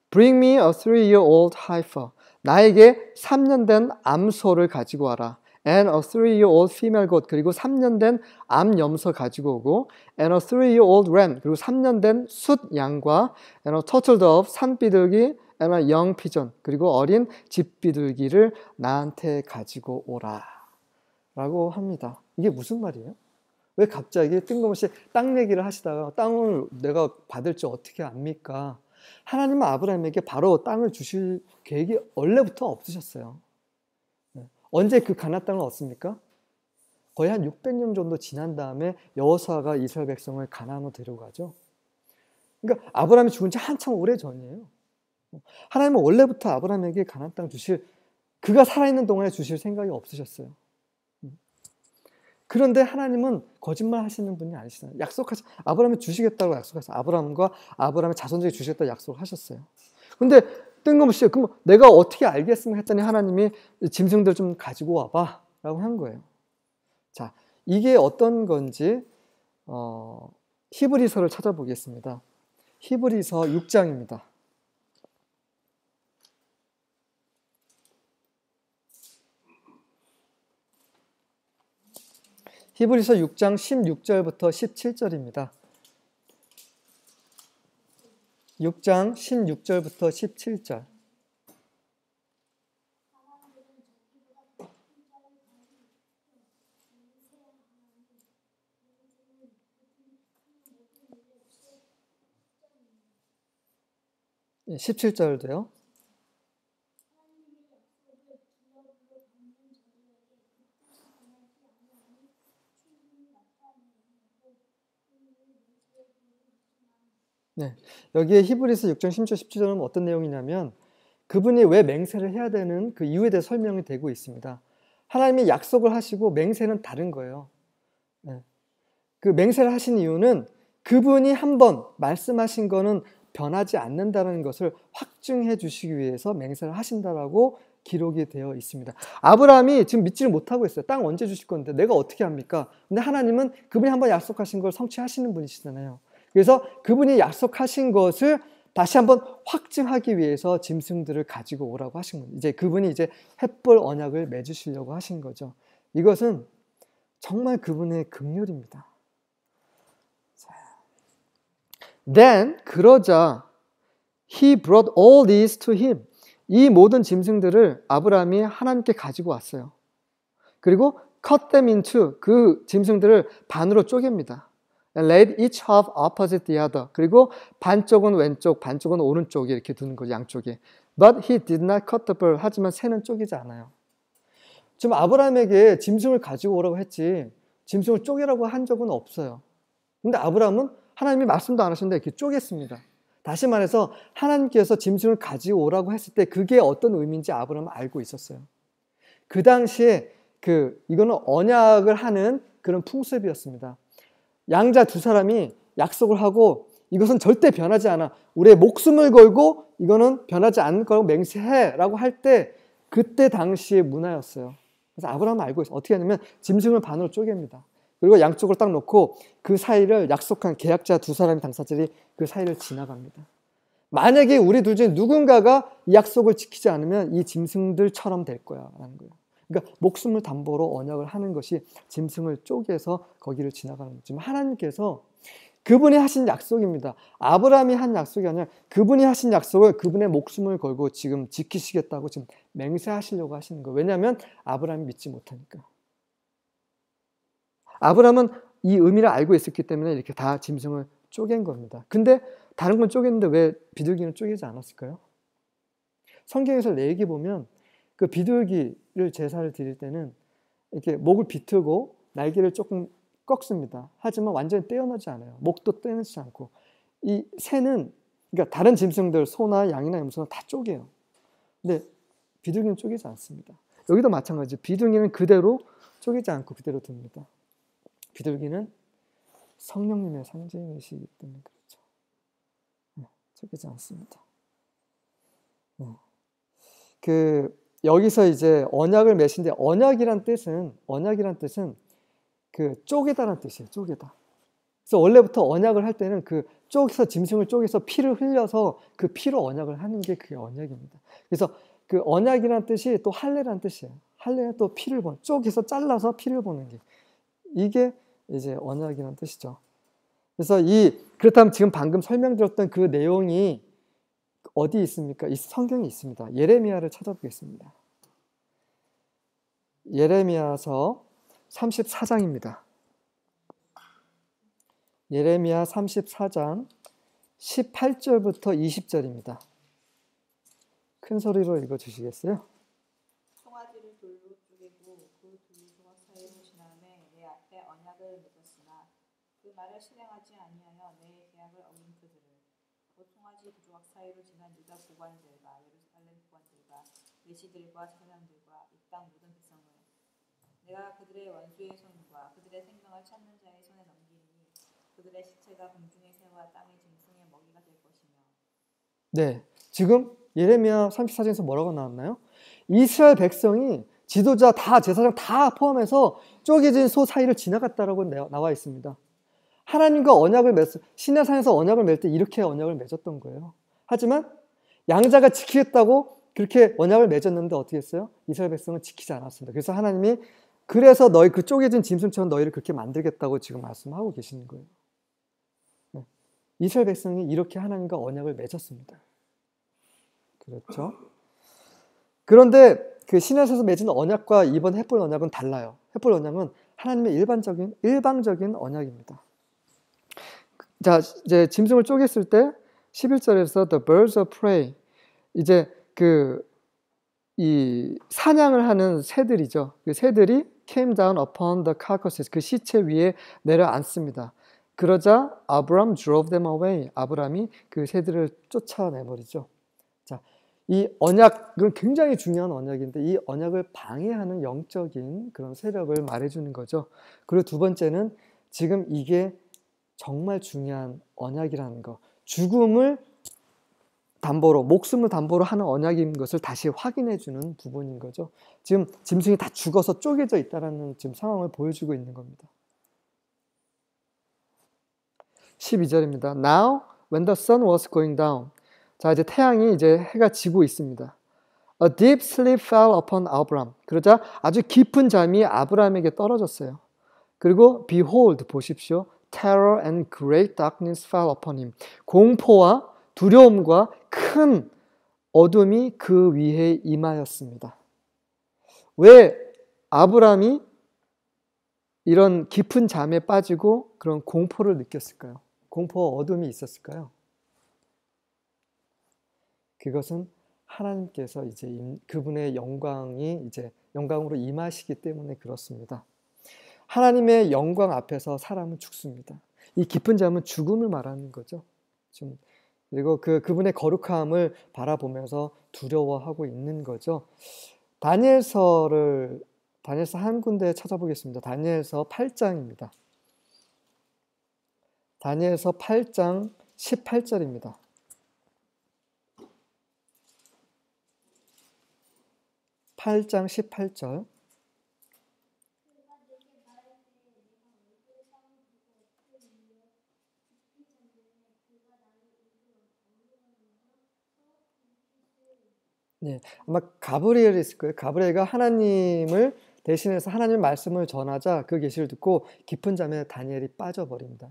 Bring me a three-year-old heifer. 나에게 3년 된 암소를 가지고 와라. And a three-year-old female goat. 그리고 3년 된 암염소 가지고 오고. And a three-year-old ram. 그리고 3년 된 숫양과. And a turtle dove. 산비둘기. 아마 영 피전 그리고 어린 집비둘기를 나한테 가지고 오라라고 합니다. 이게 무슨 말이에요? 왜 갑자기 뜬금없이 땅 얘기를 하시다가 땅을 내가 받을 줄 어떻게 압니까? 하나님은 아브라함에게 바로 땅을 주실 계획이 원래부터 없으셨어요. 네. 언제 그 가나 땅을 얻습니까? 거의 한 600년 정도 지난 다음에 여호사가 이스라엘 백성을 가나안으로 데려가죠. 그러니까 아브라함이 죽은 지 한참 오래 전이에요. 하나님은 원래부터 아브라함에게 가나안 땅 주실 그가 살아있는 동안에 주실 생각이 없으셨어요. 음. 그런데 하나님은 거짓말 하시는 분이 아니시잖아요. 약속하시, 아브라함이 주시겠다고 약속하셨 아브라함과 아브라함의 자손들이 주시겠다고 약속하셨어요. 을 근데 뜬금없이, 그럼 내가 어떻게 알겠으면 했더니 하나님이 짐승들 좀 가지고 와봐. 라고 한 거예요. 자, 이게 어떤 건지, 어, 히브리서를 찾아보겠습니다. 히브리서 6장입니다. 히브리서 6장 16절부터 17절입니다. 6장 16절부터 17절. 17절도요. 네. 여기에 히브리스 6장 10절 17절은 어떤 내용이냐면 그분이 왜 맹세를 해야 되는 그 이유에 대해 설명이 되고 있습니다. 하나님이 약속을 하시고 맹세는 다른 거예요. 네. 그 맹세를 하신 이유는 그분이 한번 말씀하신 거는 변하지 않는다는 것을 확증해 주시기 위해서 맹세를 하신다라고 기록이 되어 있습니다. 아브라함이 지금 믿지를 못하고 있어요. 땅 언제 주실 건데 내가 어떻게 합니까? 근데 하나님은 그분이 한번 약속하신 걸 성취하시는 분이시잖아요. 그래서 그분이 약속하신 것을 다시 한번 확증하기 위해서 짐승들을 가지고 오라고 하신 겁니다. 이제 그분이 이제 햇볼 언약을 맺으시려고 하신 거죠. 이것은 정말 그분의 극률입니다. Then 그러자 he brought all these to him. 이 모든 짐승들을 아브라함이 하나님께 가지고 왔어요. 그리고 cut them into 그 짐승들을 반으로 쪼갭니다. laid each half opposite the other. 그리고 반쪽은 왼쪽, 반쪽은 오른쪽에 이렇게 두는 거죠, 양쪽에. But he did not cut the p e r l 하지만 새는 쪼개지 않아요. 지금 아브라함에게 짐승을 가지고 오라고 했지 짐승을 쪼개라고 한 적은 없어요. 근데 아브라함은 하나님이 말씀도 안 하셨는데 이렇게 쪼갰습니다. 다시 말해서 하나님께서 짐승을 가지고 오라고 했을 때 그게 어떤 의미인지 아브라함은 알고 있었어요. 그 당시에 그 이거는 언약을 하는 그런 풍습이었습니다. 양자 두 사람이 약속을 하고 이것은 절대 변하지 않아. 우리의 목숨을 걸고 이거는 변하지 않을 거라고 맹세해라고 할 때 그때 당시의 문화였어요. 그래서 아브라함은 알고 있어. 어떻게 하냐면 짐승을 반으로 쪼갭니다. 그리고 양쪽을 딱 놓고 그 사이를 약속한 계약자 두 사람 당사자들이 그 사이를 지나갑니다. 만약에 우리 둘 중에 누군가가 이 약속을 지키지 않으면 이 짐승들처럼 될 거야. 라는 거예요. 그러니까 목숨을 담보로 언약을 하는 것이 짐승을 쪼개서 거기를 지나가는 거지만 하나님께서 그분이 하신 약속입니다. 아브라함이 한 약속이 아니라 그분이 하신 약속을 그분의 목숨을 걸고 지금 지키시겠다고 지금 맹세하시려고 하시는 거예요. 왜냐하면 아브라함이 믿지 못하니까. 아브라함은 이 의미를 알고 있었기 때문에 이렇게 다 짐승을 쪼갠 겁니다. 근데 다른 건 쪼갰는데 왜 비둘기는 쪼개지 않았을까요? 성경에서 내 얘기 보면 그 비둘기를 제사를 드릴 때는 이렇게 목을 비틀고 날개를 조금 꺾습니다. 하지만 완전히 떼어나지 않아요. 목도 떼어나지 않고 이 새는 그러니까 다른 짐승들 소나 양이나 염소나 다 쪼개요. 근데 비둘기는 쪼개지 않습니다. 여기도 마찬가지. 비둘기는 그대로 쪼개지 않고 그대로 둡니다. 비둘기는 성령님의 상징이시기 때문에 그렇죠. 네, 쪼개지 않습니다. 네. 그 여기서 이제 언약을 메신데 언약이란 뜻은 언약이란 뜻은 그 쪼개다란 뜻이에요. 쪼개다. 그래서 원래부터 언약을 할 때는 그 쪼개서 짐승을 쪼개서 피를 흘려서 그 피로 언약을 하는 게 그게 언약입니다. 그래서 그 언약이란 뜻이 또 할례란 뜻이에요. 할례는 또 피를 보는 쪼개서 잘라서 피를 보는 게 이게 이제 언약이란 뜻이죠. 그래서 이 그렇다면 지금 방금 설명드렸던 그 내용이 어디 있습니까? 이 성경에 있습니다. 예레미야를 찾아보겠습니다. 예레미야서 34장입니다. 예레미야 34장 18절부터 20절입니다. 큰 소리로 읽어 주시겠어요? 그 그 실행하지 아니하여 내 사이로 지난 유다 고관들과 예루살렘 고관들과 내시들과 사람들과 이땅 모든 백성을 내가 그들의 원수의 손과 그들의 생명을 찾는 자의 손에 넘기니 그들의 시체가 공중의 새와 땅의 짐승의 먹이가 될 것이며 네, 지금 예레미야 34장에서 뭐라고 나왔나요? 이스라엘 백성이 지도자 다 제사장 다 포함해서 쪼개진 소 사이를 지나갔다라고 나와 있습니다. 하나님과 언약을 맺 신의 산에서 언약을 맺을 때 이렇게 언약을 맺었던 거예요. 하지만 양자가 지키겠다고 그렇게 언약을 맺었는데 어떻게 했어요? 이스라엘 백성은 지키지 않았습니다. 그래서 하나님이 그래서 너희 그 쪼개진 짐승처럼 너희를 그렇게 만들겠다고 지금 말씀하고 계시는 거예요. 네. 이스라엘 백성이 이렇게 하나님과 언약을 맺었습니다. 그렇죠? 그런데 그 신에서 맺은 언약과 이번 햇볼 언약은 달라요. 햇볼 언약은 하나님의 일반적인 일방적인 언약입니다. 자, 이제 짐승을 쪼갰을 때 11절에서 the birds of prey 이제 그 이 사냥을 하는 새들이죠. 그 새들이 came down upon the carcasses 그 시체 위에 내려앉습니다. 그러자 아브람 drove them away. 아브람이 그 새들을 쫓아내 버리죠. 자, 이 언약은 굉장히 중요한 언약인데 이 언약을 방해하는 영적인 그런 세력을 말해 주는 거죠. 그리고 두 번째는 지금 이게 정말 중요한 언약이라는 거. 죽음을 담보로 목숨을 담보로 하는 언약인 것을 다시 확인해 주는 부분인 거죠. 지금 짐승이 다 죽어서 쪼개져 있다라는 지금 상황을 보여주고 있는 겁니다. 12절입니다. Now when the sun was going down. 자, 이제 태양이 이제 해가 지고 있습니다. A deep sleep fell upon Abram. 그러자 아주 깊은 잠이 아브라함에게 떨어졌어요. 그리고 behold 보십시오. terror and great darkness fell upon him. 공포와 두려움과 큰 어둠이 그 위에 임하였습니다. 왜아브라함이 이런 깊은 잠에 빠지고 그런 공포를 느꼈을까요? 공포와 어둠이 있었을까요? 그것은 하나님께서 이제 그분의 영광이 이제 영광으로 임하시기 때문에 그렇습니다. 하나님의 영광 앞에서 사람은 죽습니다. 이 깊은 잠은 죽음을 말하는 거죠. 좀 그리고 그 그분의 거룩함을 바라보면서 두려워하고 있는 거죠. 다니엘서를 다니엘서 한 군데 찾아보겠습니다. 다니엘서 8장입니다. 다니엘서 8장 18절입니다. 팔장 18절. 네, 아마 가브리엘이 있을 거예요. 가브리엘과 하나님을 대신해서 하나님의 말씀을 전하자 그 계시를 듣고 깊은 잠에 다니엘이 빠져버립니다.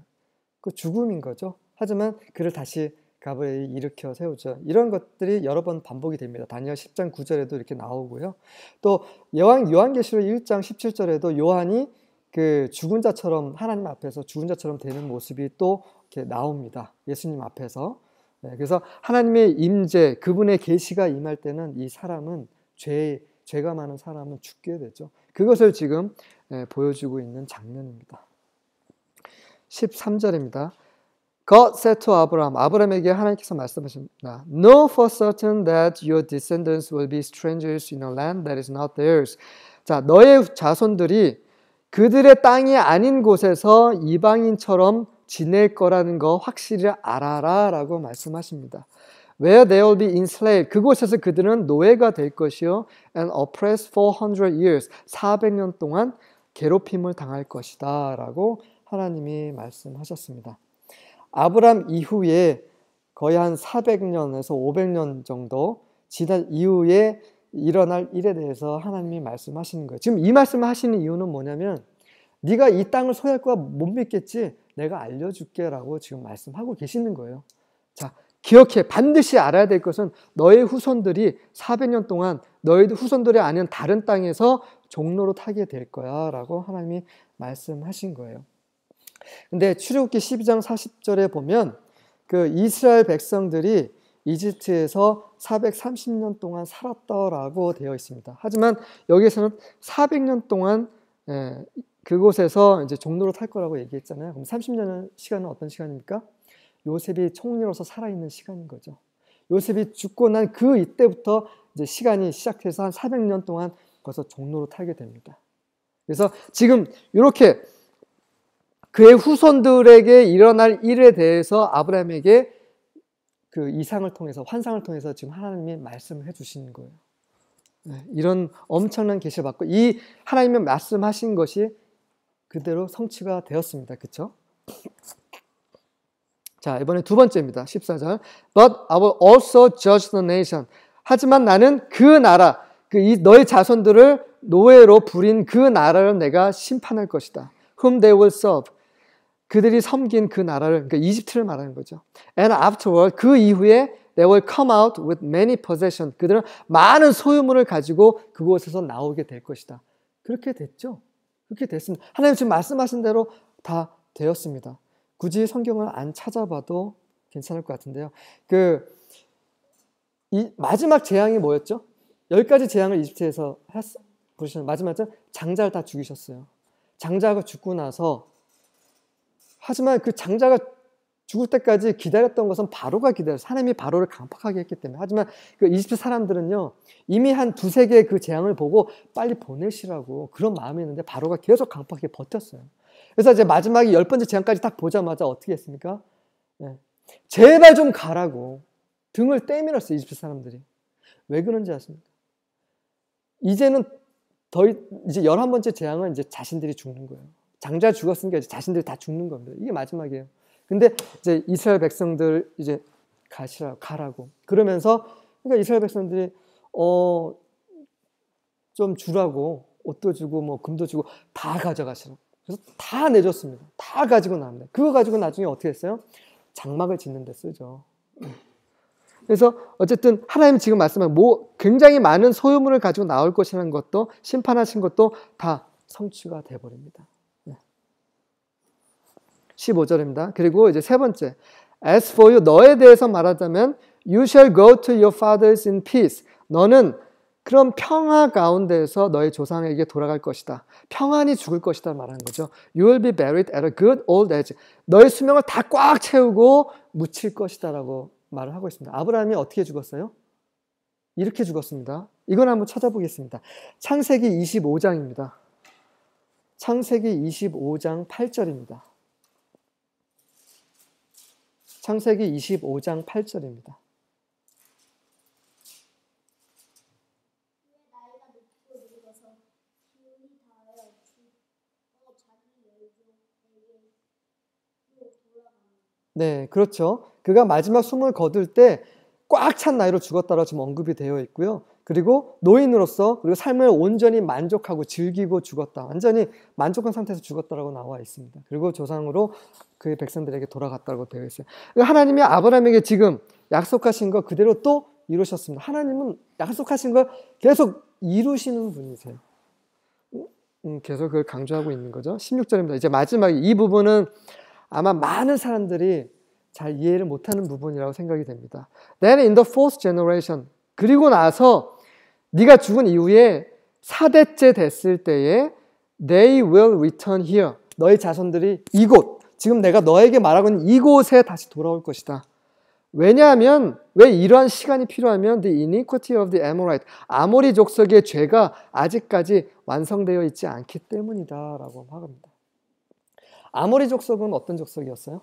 그 죽음인 거죠. 하지만 그를 다시 가브리엘이 일으켜 세우죠. 이런 것들이 여러 번 반복이 됩니다. 다니엘 10장 9절에도 이렇게 나오고요. 또 여왕 요한계시록 1장 17절에도 요한이 그 죽은 자처럼 하나님 앞에서 죽은 자처럼 되는 모습이 또 이렇게 나옵니다. 예수님 앞에서. 네, 그래서 하나님의 임재, 그분의 계시가 임할 때는 이 사람은 죄 죄가 많은 사람은 죽게 되죠. 그것을 지금 네, 보여주고 있는 장면입니다. 13절입니다. God said to Abraham, 아브라함에게 하나님께서 말씀하십니다. Know for certain that your descendants will be strangers in a land that is not theirs. 자, 너의 자손들이 그들의 땅이 아닌 곳에서 이방인처럼 지낼 거라는 거 확실히 알아라 라고 말씀하십니다. Where they will be enslaved. 그곳에서 그들은 노예가 될 것이요. And oppressed 400 years. 400년 동안 괴롭힘을 당할 것이다. 라고 하나님이 말씀하셨습니다. 아브람 이후에 거의 한 400년에서 500년 정도 지난 이후에 일어날 일에 대해서 하나님이 말씀하시는 거예요. 지금 이 말씀을 하시는 이유는 뭐냐면 네가 이 땅을 소유할 거야 못 믿겠지. 내가 알려줄게 라고 지금 말씀하고 계시는 거예요. 자, 기억해. 반드시 알아야 될 것은 너의 후손들이 400년 동안 너희 후손들이 아닌 다른 땅에서 종로로 타게 될 거야 라고 하나님이 말씀하신 거예요. 근데 출애굽기 12장 40절에 보면 그 이스라엘 백성들이 이집트에서 430년 동안 살았더라고 되어 있습니다. 하지만 여기에서는 400년 동안 예, 그곳에서 이제 종로로 탈 거라고 얘기했잖아요. 그럼 30년의 시간은 어떤 시간입니까? 요셉이 총리로서 살아있는 시간인 거죠. 요셉이 죽고 난 그 이때부터 이제 시간이 시작해서한 400년 동안 거기서 종로로 탈게 됩니다. 그래서 지금 이렇게 그의 후손들에게 일어날 일에 대해서 아브라함에게 그 이상을 통해서 환상을 통해서 지금 하나님이 말씀해주신 거예요. 네, 이런 엄청난 계시를 받고 이 하나님의 말씀하신 것이 그대로 성취가 되었습니다. 그렇죠? 자, 이번에 두 번째입니다. 14절. But I will also judge the nation. 하지만 나는 그 나라, 그 너의 자손들을 노예로 부린 그 나라를 내가 심판할 것이다. Whom they will serve. 그들이 섬긴 그 나라를, 그러니까 이집트를 말하는 거죠. And afterward, 그 이후에 They will come out with many possession. 그들은 많은 소유물을 가지고 그곳에서 나오게 될 것이다. 그렇게 됐죠. 그렇게 됐습니다. 하나님 지금 말씀하신 대로 다 되었습니다. 굳이 성경을 안 찾아봐도 괜찮을 것 같은데요. 그, 마지막 재앙이 뭐였죠? 열 가지 재앙을 이집트에서 했어. 보시는 마지막 장 장자를 다 죽이셨어요. 장자가 죽고 나서 하지만 그 장자가 죽을 때까지 기다렸던 것은 바로가 기다려사람이 바로를 강팍하게 했기 때문에. 하지만 그 이집트 사람들은요, 이미 한 두세 개의 그 재앙을 보고 빨리 보내시라고 그런 마음이 있는데 바로가 계속 강팍하게 버텼어요. 그래서 이제 마지막에 열 번째 재앙까지 딱 보자마자 어떻게 했습니까? 네. 제발 좀 가라고 등을 떼밀었어요, 이집트 사람들이. 왜 그런지 아십니까? 이제는 더, 이제 열한 번째 재앙은 이제 자신들이 죽는 거예요. 장자 죽었으니까 이제 자신들이 다 죽는 겁니다. 이게 마지막이에요. 근데 이제 이스라엘 백성들 이제 가시라 가라고 그러면서 그러니까 이스라엘 백성들이 어 좀 주라고 옷도 주고 뭐 금도 주고 다 가져가시라 그래서 다 내줬습니다. 다 가지고 나옵니다. 그거 가지고 나중에 어떻게 했어요? 장막을 짓는 데 쓰죠. 그래서 어쨌든 하나님 지금 말씀한 뭐 굉장히 많은 소유물을 가지고 나올 것이라는 것도 심판하신 것도 다 성취가 돼 버립니다. 15절입니다. 그리고 이제 세 번째. As for you, 너에 대해서 말하자면 You shall go to your fathers in peace. 너는 그런 평화 가운데에서 너의 조상에게 돌아갈 것이다. 평안히 죽을 것이다 말하는 거죠. You will be buried at a good old age. 너의 수명을 다 꽉 채우고 묻힐 것이다라고 말을 하고 있습니다. 아브라함이 어떻게 죽었어요? 이렇게 죽었습니다. 이건 한번 찾아보겠습니다. 창세기 25장입니다. 창세기 25장 8절입니다. 창세기 25장 8절입니다. 네, 그렇죠. 그가 마지막 숨을 거둘 때 꽉 찬 나이로 죽었다라고 지금 언급이 되어 있고요. 그리고 노인으로서 그리고 삶을 온전히 만족하고 즐기고 죽었다. 완전히 만족한 상태에서 죽었다라고 나와 있습니다. 그리고 조상으로 그의 백성들에게 돌아갔다고 되어 있어요. 그러니까 하나님이 아브라함에게 지금 약속하신 거 그대로 또 이루셨습니다. 하나님은 약속하신 걸 계속 이루시는 분이세요. 계속 그걸 강조하고 있는 거죠. 16절입니다. 이제 마지막 이 부분은 아마 많은 사람들이 잘 이해를 못하는 부분이라고 생각이 됩니다. Then in the fourth generation, 그리고 나서 네가 죽은 이후에 4대째 됐을 때에 they will return here. 너의 자손들이 이곳, 지금 내가 너에게 말하고 있는 이곳에 다시 돌아올 것이다. 왜냐하면 왜 이러한 시간이 필요하면 the iniquity of the Amorite 아모리 족속의 죄가 아직까지 완성되어 있지 않기 때문이다라고 말합니다. 아모리 족속은 어떤 족속이었어요?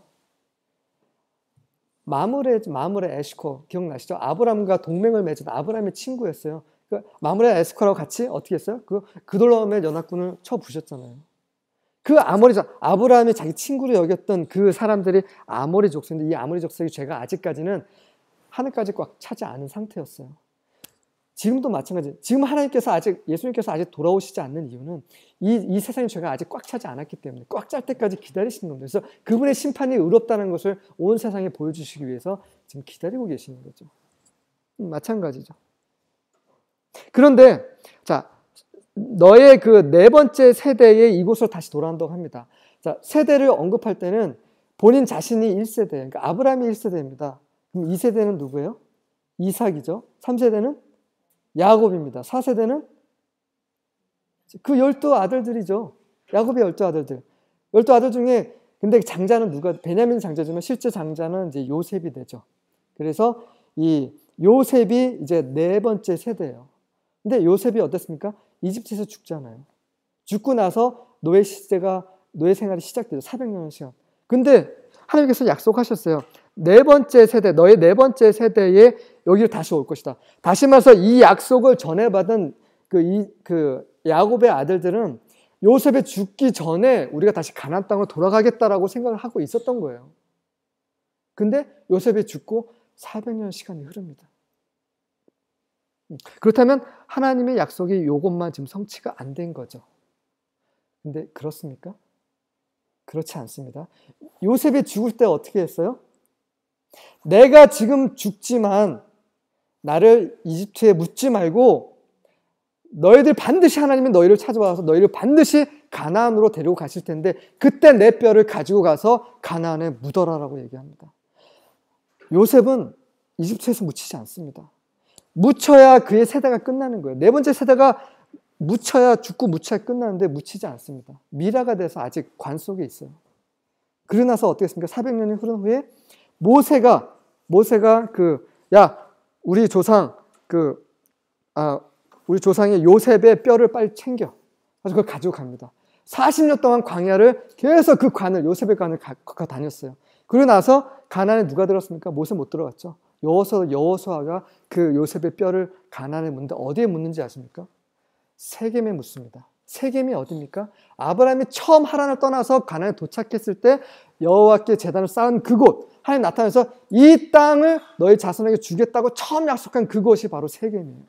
마물의 마물의 에시코 기억나시죠? 아브람과 동맹을 맺은 아브람의 친구였어요. 그 마무리에 에스코라고 같이 어떻게 했어요? 그 그돌라움의 연합군을 쳐 부셨잖아요. 그 아모리 족 아브라함이 자기 친구로 여겼던 그 사람들이 아모리 족속인데 이 아모리 족속의 죄가 아직까지는 하늘까지 꽉 차지 않은 상태였어요. 지금도 마찬가지. 지금 하나님께서 아직 예수님께서 아직 돌아오시지 않는 이유는 이, 이 세상의 죄가 아직 꽉 차지 않았기 때문에 꽉찰 때까지 기다리시는 겁니다. 그래서 그분의 심판이 의롭다는 것을 온 세상에 보여주시기 위해서 지금 기다리고 계시는 거죠. 음, 마찬가지죠. 그런데 자 너의 그 네 번째 세대에 이곳으로 다시 돌아온다고 합니다. 자 세대를 언급할 때는 본인 자신이 1세대, 그러니까 아브라함이 1세대입니다. 그럼 2세대는 누구예요? 이삭이죠. 3세대는 야곱입니다. 4세대는 그 열두 아들들이죠. 야곱의 열두 아들들. 열두 아들 중에 근데 장자는 누가 베냐민 장자지만 실제 장자는 이제 요셉이 되죠. 그래서 이 요셉이 이제 네 번째 세대예요. 근데 요셉이 어땠습니까? 이집트에서 죽잖아요. 죽고 나서 노예 시대가 노예 생활이 시작되죠. 400년 시간. 근데 하나님께서 약속하셨어요. 네 번째 세대, 너의 네 번째 세대에 여기를 다시 올 것이다. 다시 말해서 이 약속을 전해받은 그, 이, 그 야곱의 아들들은 요셉의 죽기 전에 우리가 다시 가난안 땅으로 돌아가겠다라고 생각을 하고 있었던 거예요. 근데 요셉이 죽고 400년 시간이 흐릅니다. 음, 그렇다면 하나님의 약속이 이것만 지금 성취가 안 된 거죠. 근데 그렇습니까? 그렇지 않습니다. 요셉이 죽을 때 어떻게 했어요? 내가 지금 죽지만 나를 이집트에 묻지 말고 너희들 반드시 하나님은 너희를 찾아와서 너희를 반드시 가나안으로 데리고 가실 텐데 그때 내 뼈를 가지고 가서 가나안에 묻어라라고 얘기합니다. 요셉은 이집트에서 묻히지 않습니다. 묻혀야 그의 세대가 끝나는 거예요. 네 번째 세대가 묻혀야 죽고 묻혀야 끝나는데 묻히지 않습니다. 미라가 돼서 아직 관 속에 있어요. 그러고 나서 어떻게 습니까 400년이 흐른 후에 모세가 모세가 그 야 우리 조상 그아 우리 조상의 요셉의 뼈를 빨리 챙겨. 그래서 그걸 가지고 갑니다. 40년 동안 광야를 계속 그 관을 요셉의 관을 가, 가 다녔어요. 그러고 나서 가난에 누가 들었습니까? 모세 못 들어갔죠. 여호서 여호수아가 그 요셉의 뼈를 가난안에 묻는데 어디에 묻는지 아십니까? 세겜에 묻습니다. 세겜이 어디입니까? 아브라함이 처음 하란을 떠나서 가나에 도착했을 때 여호와께 제단을 쌓은 그곳 하나님 나타나서 이 땅을 너희 자손에게 주겠다고 처음 약속한 그곳이 바로 세겜이에요.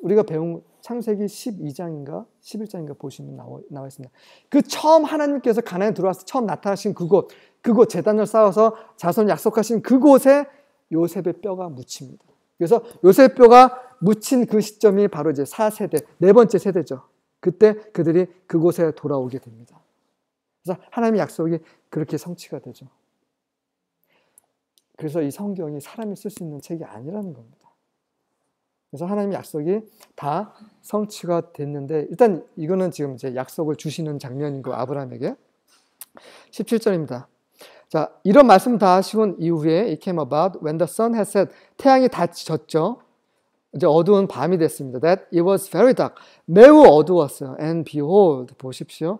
우리가 배운 창세기 12장인가 11장인가 보시면 나와, 나와 있습니다. 그 처음 하나님께서 가나안에 들어와서 처음 나타나신 그곳, 그곳 재단을 쌓아서 자손 약속하신 그곳에 요셉의 뼈가 묻힙니다. 그래서 요셉 뼈가 묻힌 그 시점이 바로 이제 4세대, 네 번째 세대죠. 그때 그들이 그곳에 돌아오게 됩니다. 그래서 하나님의 약속이 그렇게 성취가 되죠. 그래서 이 성경이 사람이 쓸 수 있는 책이 아니라는 겁니다. 그래서 하나님의 약속이 다 성취가 됐는데 일단 이거는 지금 이제 약속을 주시는 장면이고 아브라함에게 17절입니다. 자, 이런 말씀 다하시 이후에 it came about when the sun had set 태양이 다 졌죠. 이제 어두운 밤이 됐습니다. That it was very dark. 매우 어두웠어요. And behold, 보십시오.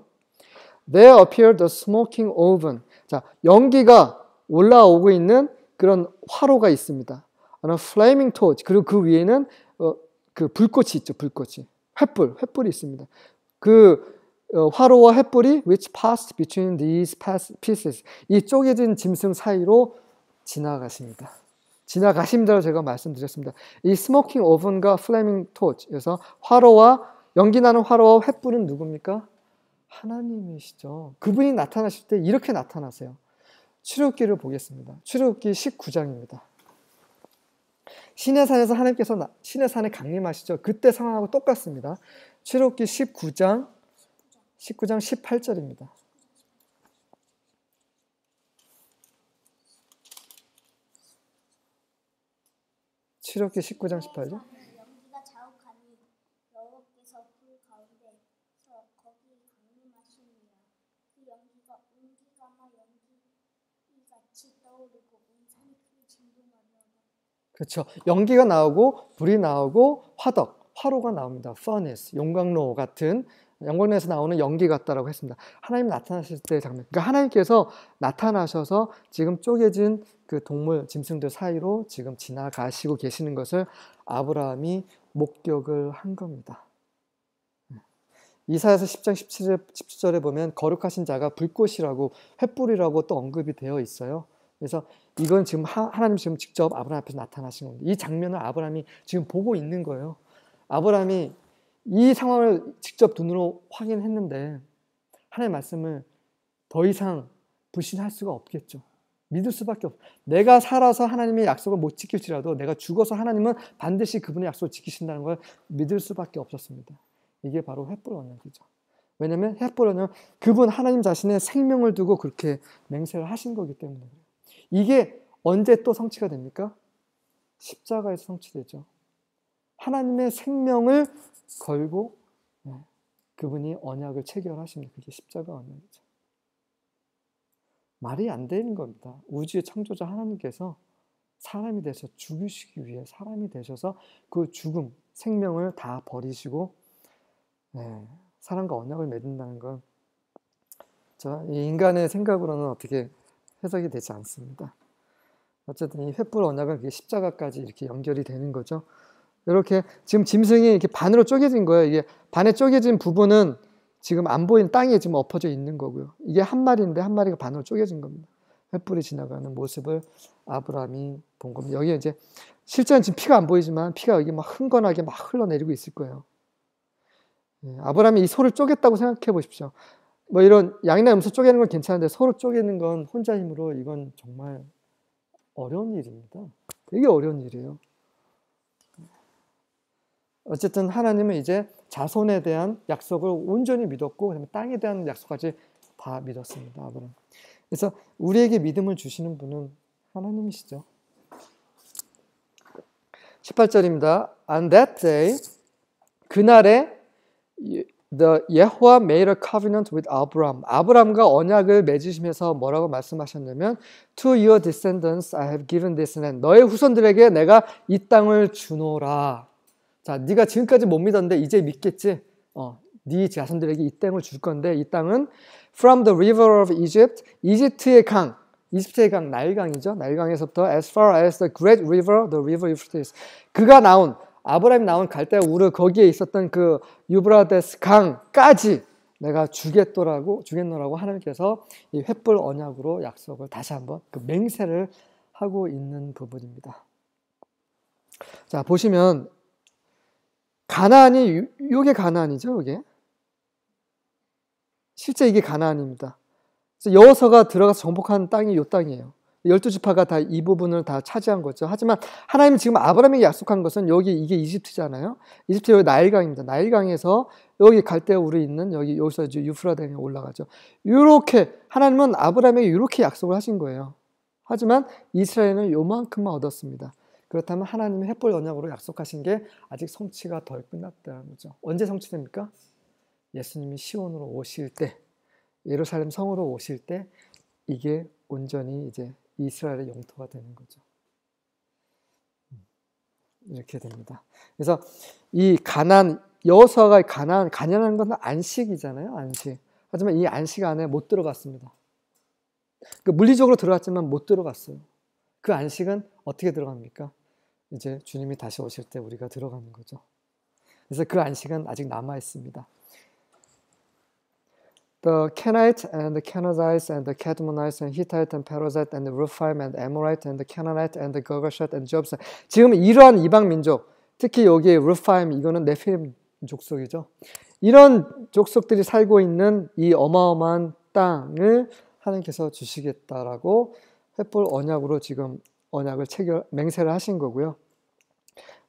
There appeared a smoking oven. 자, 연기가 올라오고 있는 그런 화로가 있습니다. 하나 플레이밍 토치 그리고 그 위에는 어, 그 불꽃이 있죠. 불꽃이. 횃불, 횃불이 있습니다. 그 어, 화로와 횃불이 which passed between these pieces 이 쪼개진 짐승 사이로 지나가십니다. 지나가심대로 제가 말씀드렸습니다. 이 스모킹 오븐과 플레밍 토치에서 화로와 연기 나는 화로와 횃불은 누굽니까? 하나님이시죠. 그분이 나타나실 때 이렇게 나타나세요. 출애굽기를 보겠습니다. 출애굽기 19장입니다. 신의 산에서 하나님께서 신의 산에 강림하시죠. 그때 상황하고 똑같습니다. 출애굽기 19장 19장 18절입니다. 출애굽기 19장 18절. 그렇죠. 연기가 나오고 불이 나오고 화덕, 화로가 나옵니다. furnace, 용광로 같은 영광로에서 나오는 연기 같다라고 했습니다. 하나님 나타나실 때 장면. 그러니까 하나님께서 나타나셔서 지금 쪼개진 그 동물 짐승들 사이로 지금 지나가시고 계시는 것을 아브라함이 목격을 한 겁니다. 음. 이사에서 10장 17절에 보면 거룩하신 자가 불꽃이라고 횃불이라고 또 언급이 되어 있어요. 그래서 이건 지금 하나님 지금 직접 아브라함 앞에서 나타나신 건데 이 장면을 아브라함이 지금 보고 있는 거예요. 아브라함이 이 상황을 직접 눈으로 확인했는데 하나님의 말씀을 더 이상 불신할 수가 없겠죠. 믿을 수밖에 없. 내가 살아서 하나님의 약속을 못 지킬지라도 내가 죽어서 하나님은 반드시 그분의 약속을 지키신다는 걸 믿을 수밖에 없었습니다. 이게 바로 횃불 언약이죠. 왜냐하면 횃불 언약 그분 하나님 자신의 생명을 두고 그렇게 맹세를 하신 거기 때문에 이게 언제 또 성취가 됩니까? 십자가에서 성취되죠. 하나님의 생명을 걸고 어, 그분이 언약을 체결하십니다. 그게 십자가 언약이죠. 말이 안 되는 겁니다. 우주의 창조자 하나님께서 사람이 되서 죽으시기 위해 사람이 되셔서 그 죽음, 생명을 다 버리시고 네, 사람과 언약을 맺는다는 건 인간의 생각으로는 어떻게 해석이 되지 않습니다. 어쨌든 이 횃불 언약은 그 십자가까지 이렇게 연결이 되는 거죠. 이렇게 지금 짐승이 이렇게 반으로 쪼개진 거예요. 이게 반에 쪼개진 부분은 지금 안 보이는 땅에 지금 엎어져 있는 거고요. 이게 한 마리인데 한 마리가 반으로 쪼개진 겁니다. 횃불이 지나가는 모습을 아브라함이 본 겁니다. 여기 이제 실제는 지금 피가 안 보이지만 피가 여기 막 흥건하게 막 흘러내리고 있을 거예요. 예, 아브라함이 이 소를 쪼갰다고 생각해 보십시오. 뭐 이런 양이나 염소 쪼개는 건 괜찮은데 서로 쪼개는 건 혼자 힘으로 이건 정말 어려운 일입니다. 되게 어려운 일이에요. 어쨌든 하나님은 이제 자손에 대한 약속을 온전히 믿었고 그다음에 땅에 대한 약속까지 다 믿었습니다. 아브람. 그래서 우리에게 믿음을 주시는 분은 하나님이시죠. 18절입니다. On that day 그날에 The Yahweh made a covenant with Abraham. 아브람과 언약을 맺으시면서 뭐라고 말씀하셨냐면 To your descendants I have given this land. 너의 후손들에게 내가 이 땅을 주노라. 자, 네가 지금까지 못 믿었는데 이제 믿겠지? 어, 네 자손들에게 이 땅을 줄 건데 이 땅은 From the river of Egypt, 이집트의 강, 이집트의 강 나일강이죠. 나일강에서부터 as far as the great river, the river Euphrates. 그가 나온 아브라함이 나온 갈대 우르 거기에 있었던 그 유브라데스 강까지 내가 주겠더라고 주겠노라고 하나님께서 이 횃불 언약으로 약속을 다시 한번 그 맹세를 하고 있는 부분입니다. 자 보시면 가나안이 요게 가나안이죠, 이게 실제 이게 가나안입니다. 여호서가 들어가서 정복한 땅이 요 땅이에요. 열두 지파가 다 이 부분을 다 차지한 거죠. 하지만 하나님 지금 아브라함에게 약속한 것은 여기 이게 이집트잖아요. 이집트 여기 나일강입니다. 나일강에서 여기 갈대아 우리 있는 여기 여기서 이제 유프라데에 올라가죠. 이렇게 하나님은 아브라함에게 이렇게 약속을 하신 거예요. 하지만 이스라엘은 요만큼만 얻었습니다. 그렇다면 하나님의 햇볼 언약으로 약속하신 게 아직 성취가 덜 끝났다는 거죠. 언제 성취됩니까? 예수님이 시온으로 오실 때, 예루살렘 성으로 오실 때 이게 온전히 이제 이스라엘의 영토가 되는 거죠. 음, 이렇게 됩니다. 그래서 이 가난 여호수아가 가난 가난한 건 안식이잖아요. 안식. 하지만 이 안식 안에 못 들어갔습니다. 그러니까 물리적으로 들어갔지만 못 들어갔어요. 그 안식은 어떻게 들어갑니까? 이제 주님이 다시 오실 때 우리가 들어가는 거죠. 그래서 그 안식은 아직 남아 있습니다. the Kenite and the Kenazite and the Kadmonite and Hittite and Perizzite and the Rephaim and Amorite and the Canaanite and the Girgashite and Jebusite 지금 이러한 이방 민족 특히 여기 Rephaim 이거는 네피림 족속이죠. 이런 족속들이 살고 있는 이 어마어마한 땅을 하나님께서 주시겠다라고 횃불 언약으로 지금 언약을 체결 맹세를 하신 거고요.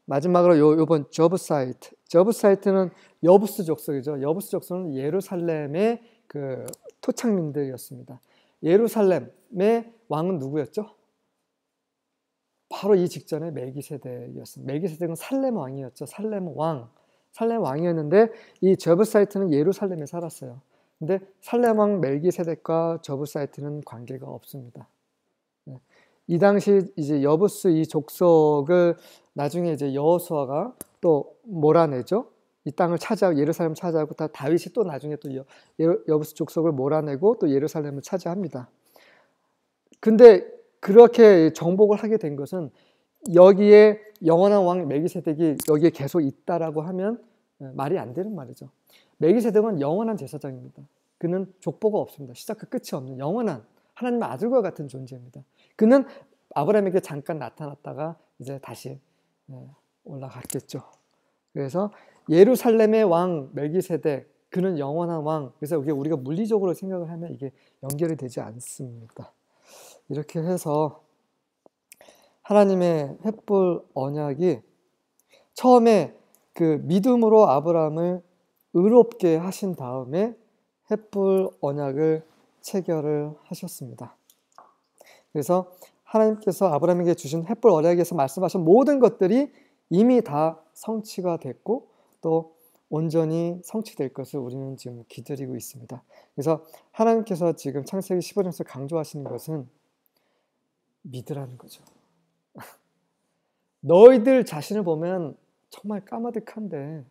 마지막으로 요 요번 저브사이트. 저브사이트는 여부스 족속이죠. 여부스 족속은 예루살렘의 그 토착민들이었습니다. 예루살렘의 왕은 누구였죠? 바로 이 직전에 메기세대였습니다. 메기세대는 살렘 왕이었죠. 살렘 왕. 살렘 왕이었는데 이 저브사이트는 예루살렘에 살았어요. 근데 살렘 왕 멜기세덱과 저브사이트는 관계가 없습니다. 네. 이 당시 이제 여부스 이 족속을 나중에 이제 여호수아가 또 몰아내죠. 이 땅을 차지하고 예루살렘 차지하고 다 다윗이 또 나중에 또 여부스 족속을 몰아내고 또 예루살렘을 차지합니다. 근데 그렇게 정복을 하게 된 것은 여기에 영원한 왕 메기세덱이 여기에 계속 있다라고 하면 예, 말이 안 되는 말이죠. 메기세덱은 영원한 제사장입니다. 그는 족보가 없습니다. 시작과 끝이 없는 영원한 하나님의 아들과 같은 존재입니다. 그는 아브라함에게 잠깐 나타났다가 이제 다시 예, 올라갔겠죠. 그래서 예루살렘의 왕 멜기세덱 그는 영원한 왕. 그래서 이게 우리가 물리적으로 생각을 하면 이게 연결이 되지 않습니다. 이렇게 해서 하나님의 횃불 언약이 처음에 그 믿음으로 아브라함을 의롭게 하신 다음에 횃불 언약을 체결을 하셨습니다. 그래서 하나님께서 아브라함에게 주신 횃불 언약에서 말씀하신 모든 것들이 이미 다 성취가 됐고 또 온전히 성취될 것을 우리는 지금 기다리고 있습니다. 그래서 하나님께서 지금 창세기 15장에서 강조하시는 것은 믿으라는 거죠. 너희들 자신을 보면 정말 까마득한데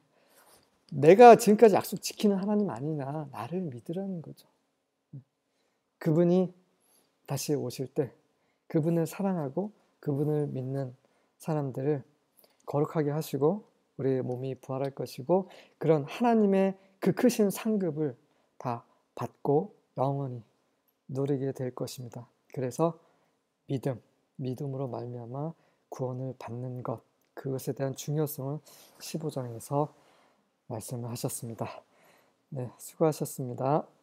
내가 지금까지 약속 지키는 하나님 아니나 나를 믿으라는 거죠. 그분이 다시 오실 때 그분을 사랑하고 그분을 믿는 사람들을 거룩하게 하시고 우리의 몸이 부활할 것이고 그런 하나님의 그 크신 상급을 다 받고 영원히 누리게 될 것입니다. 그래서 믿음, 믿음으로 말미암아 구원을 받는 것 그것에 대한 중요성을 15장에서 말씀을 하셨습니다. 네, 수고하셨습니다.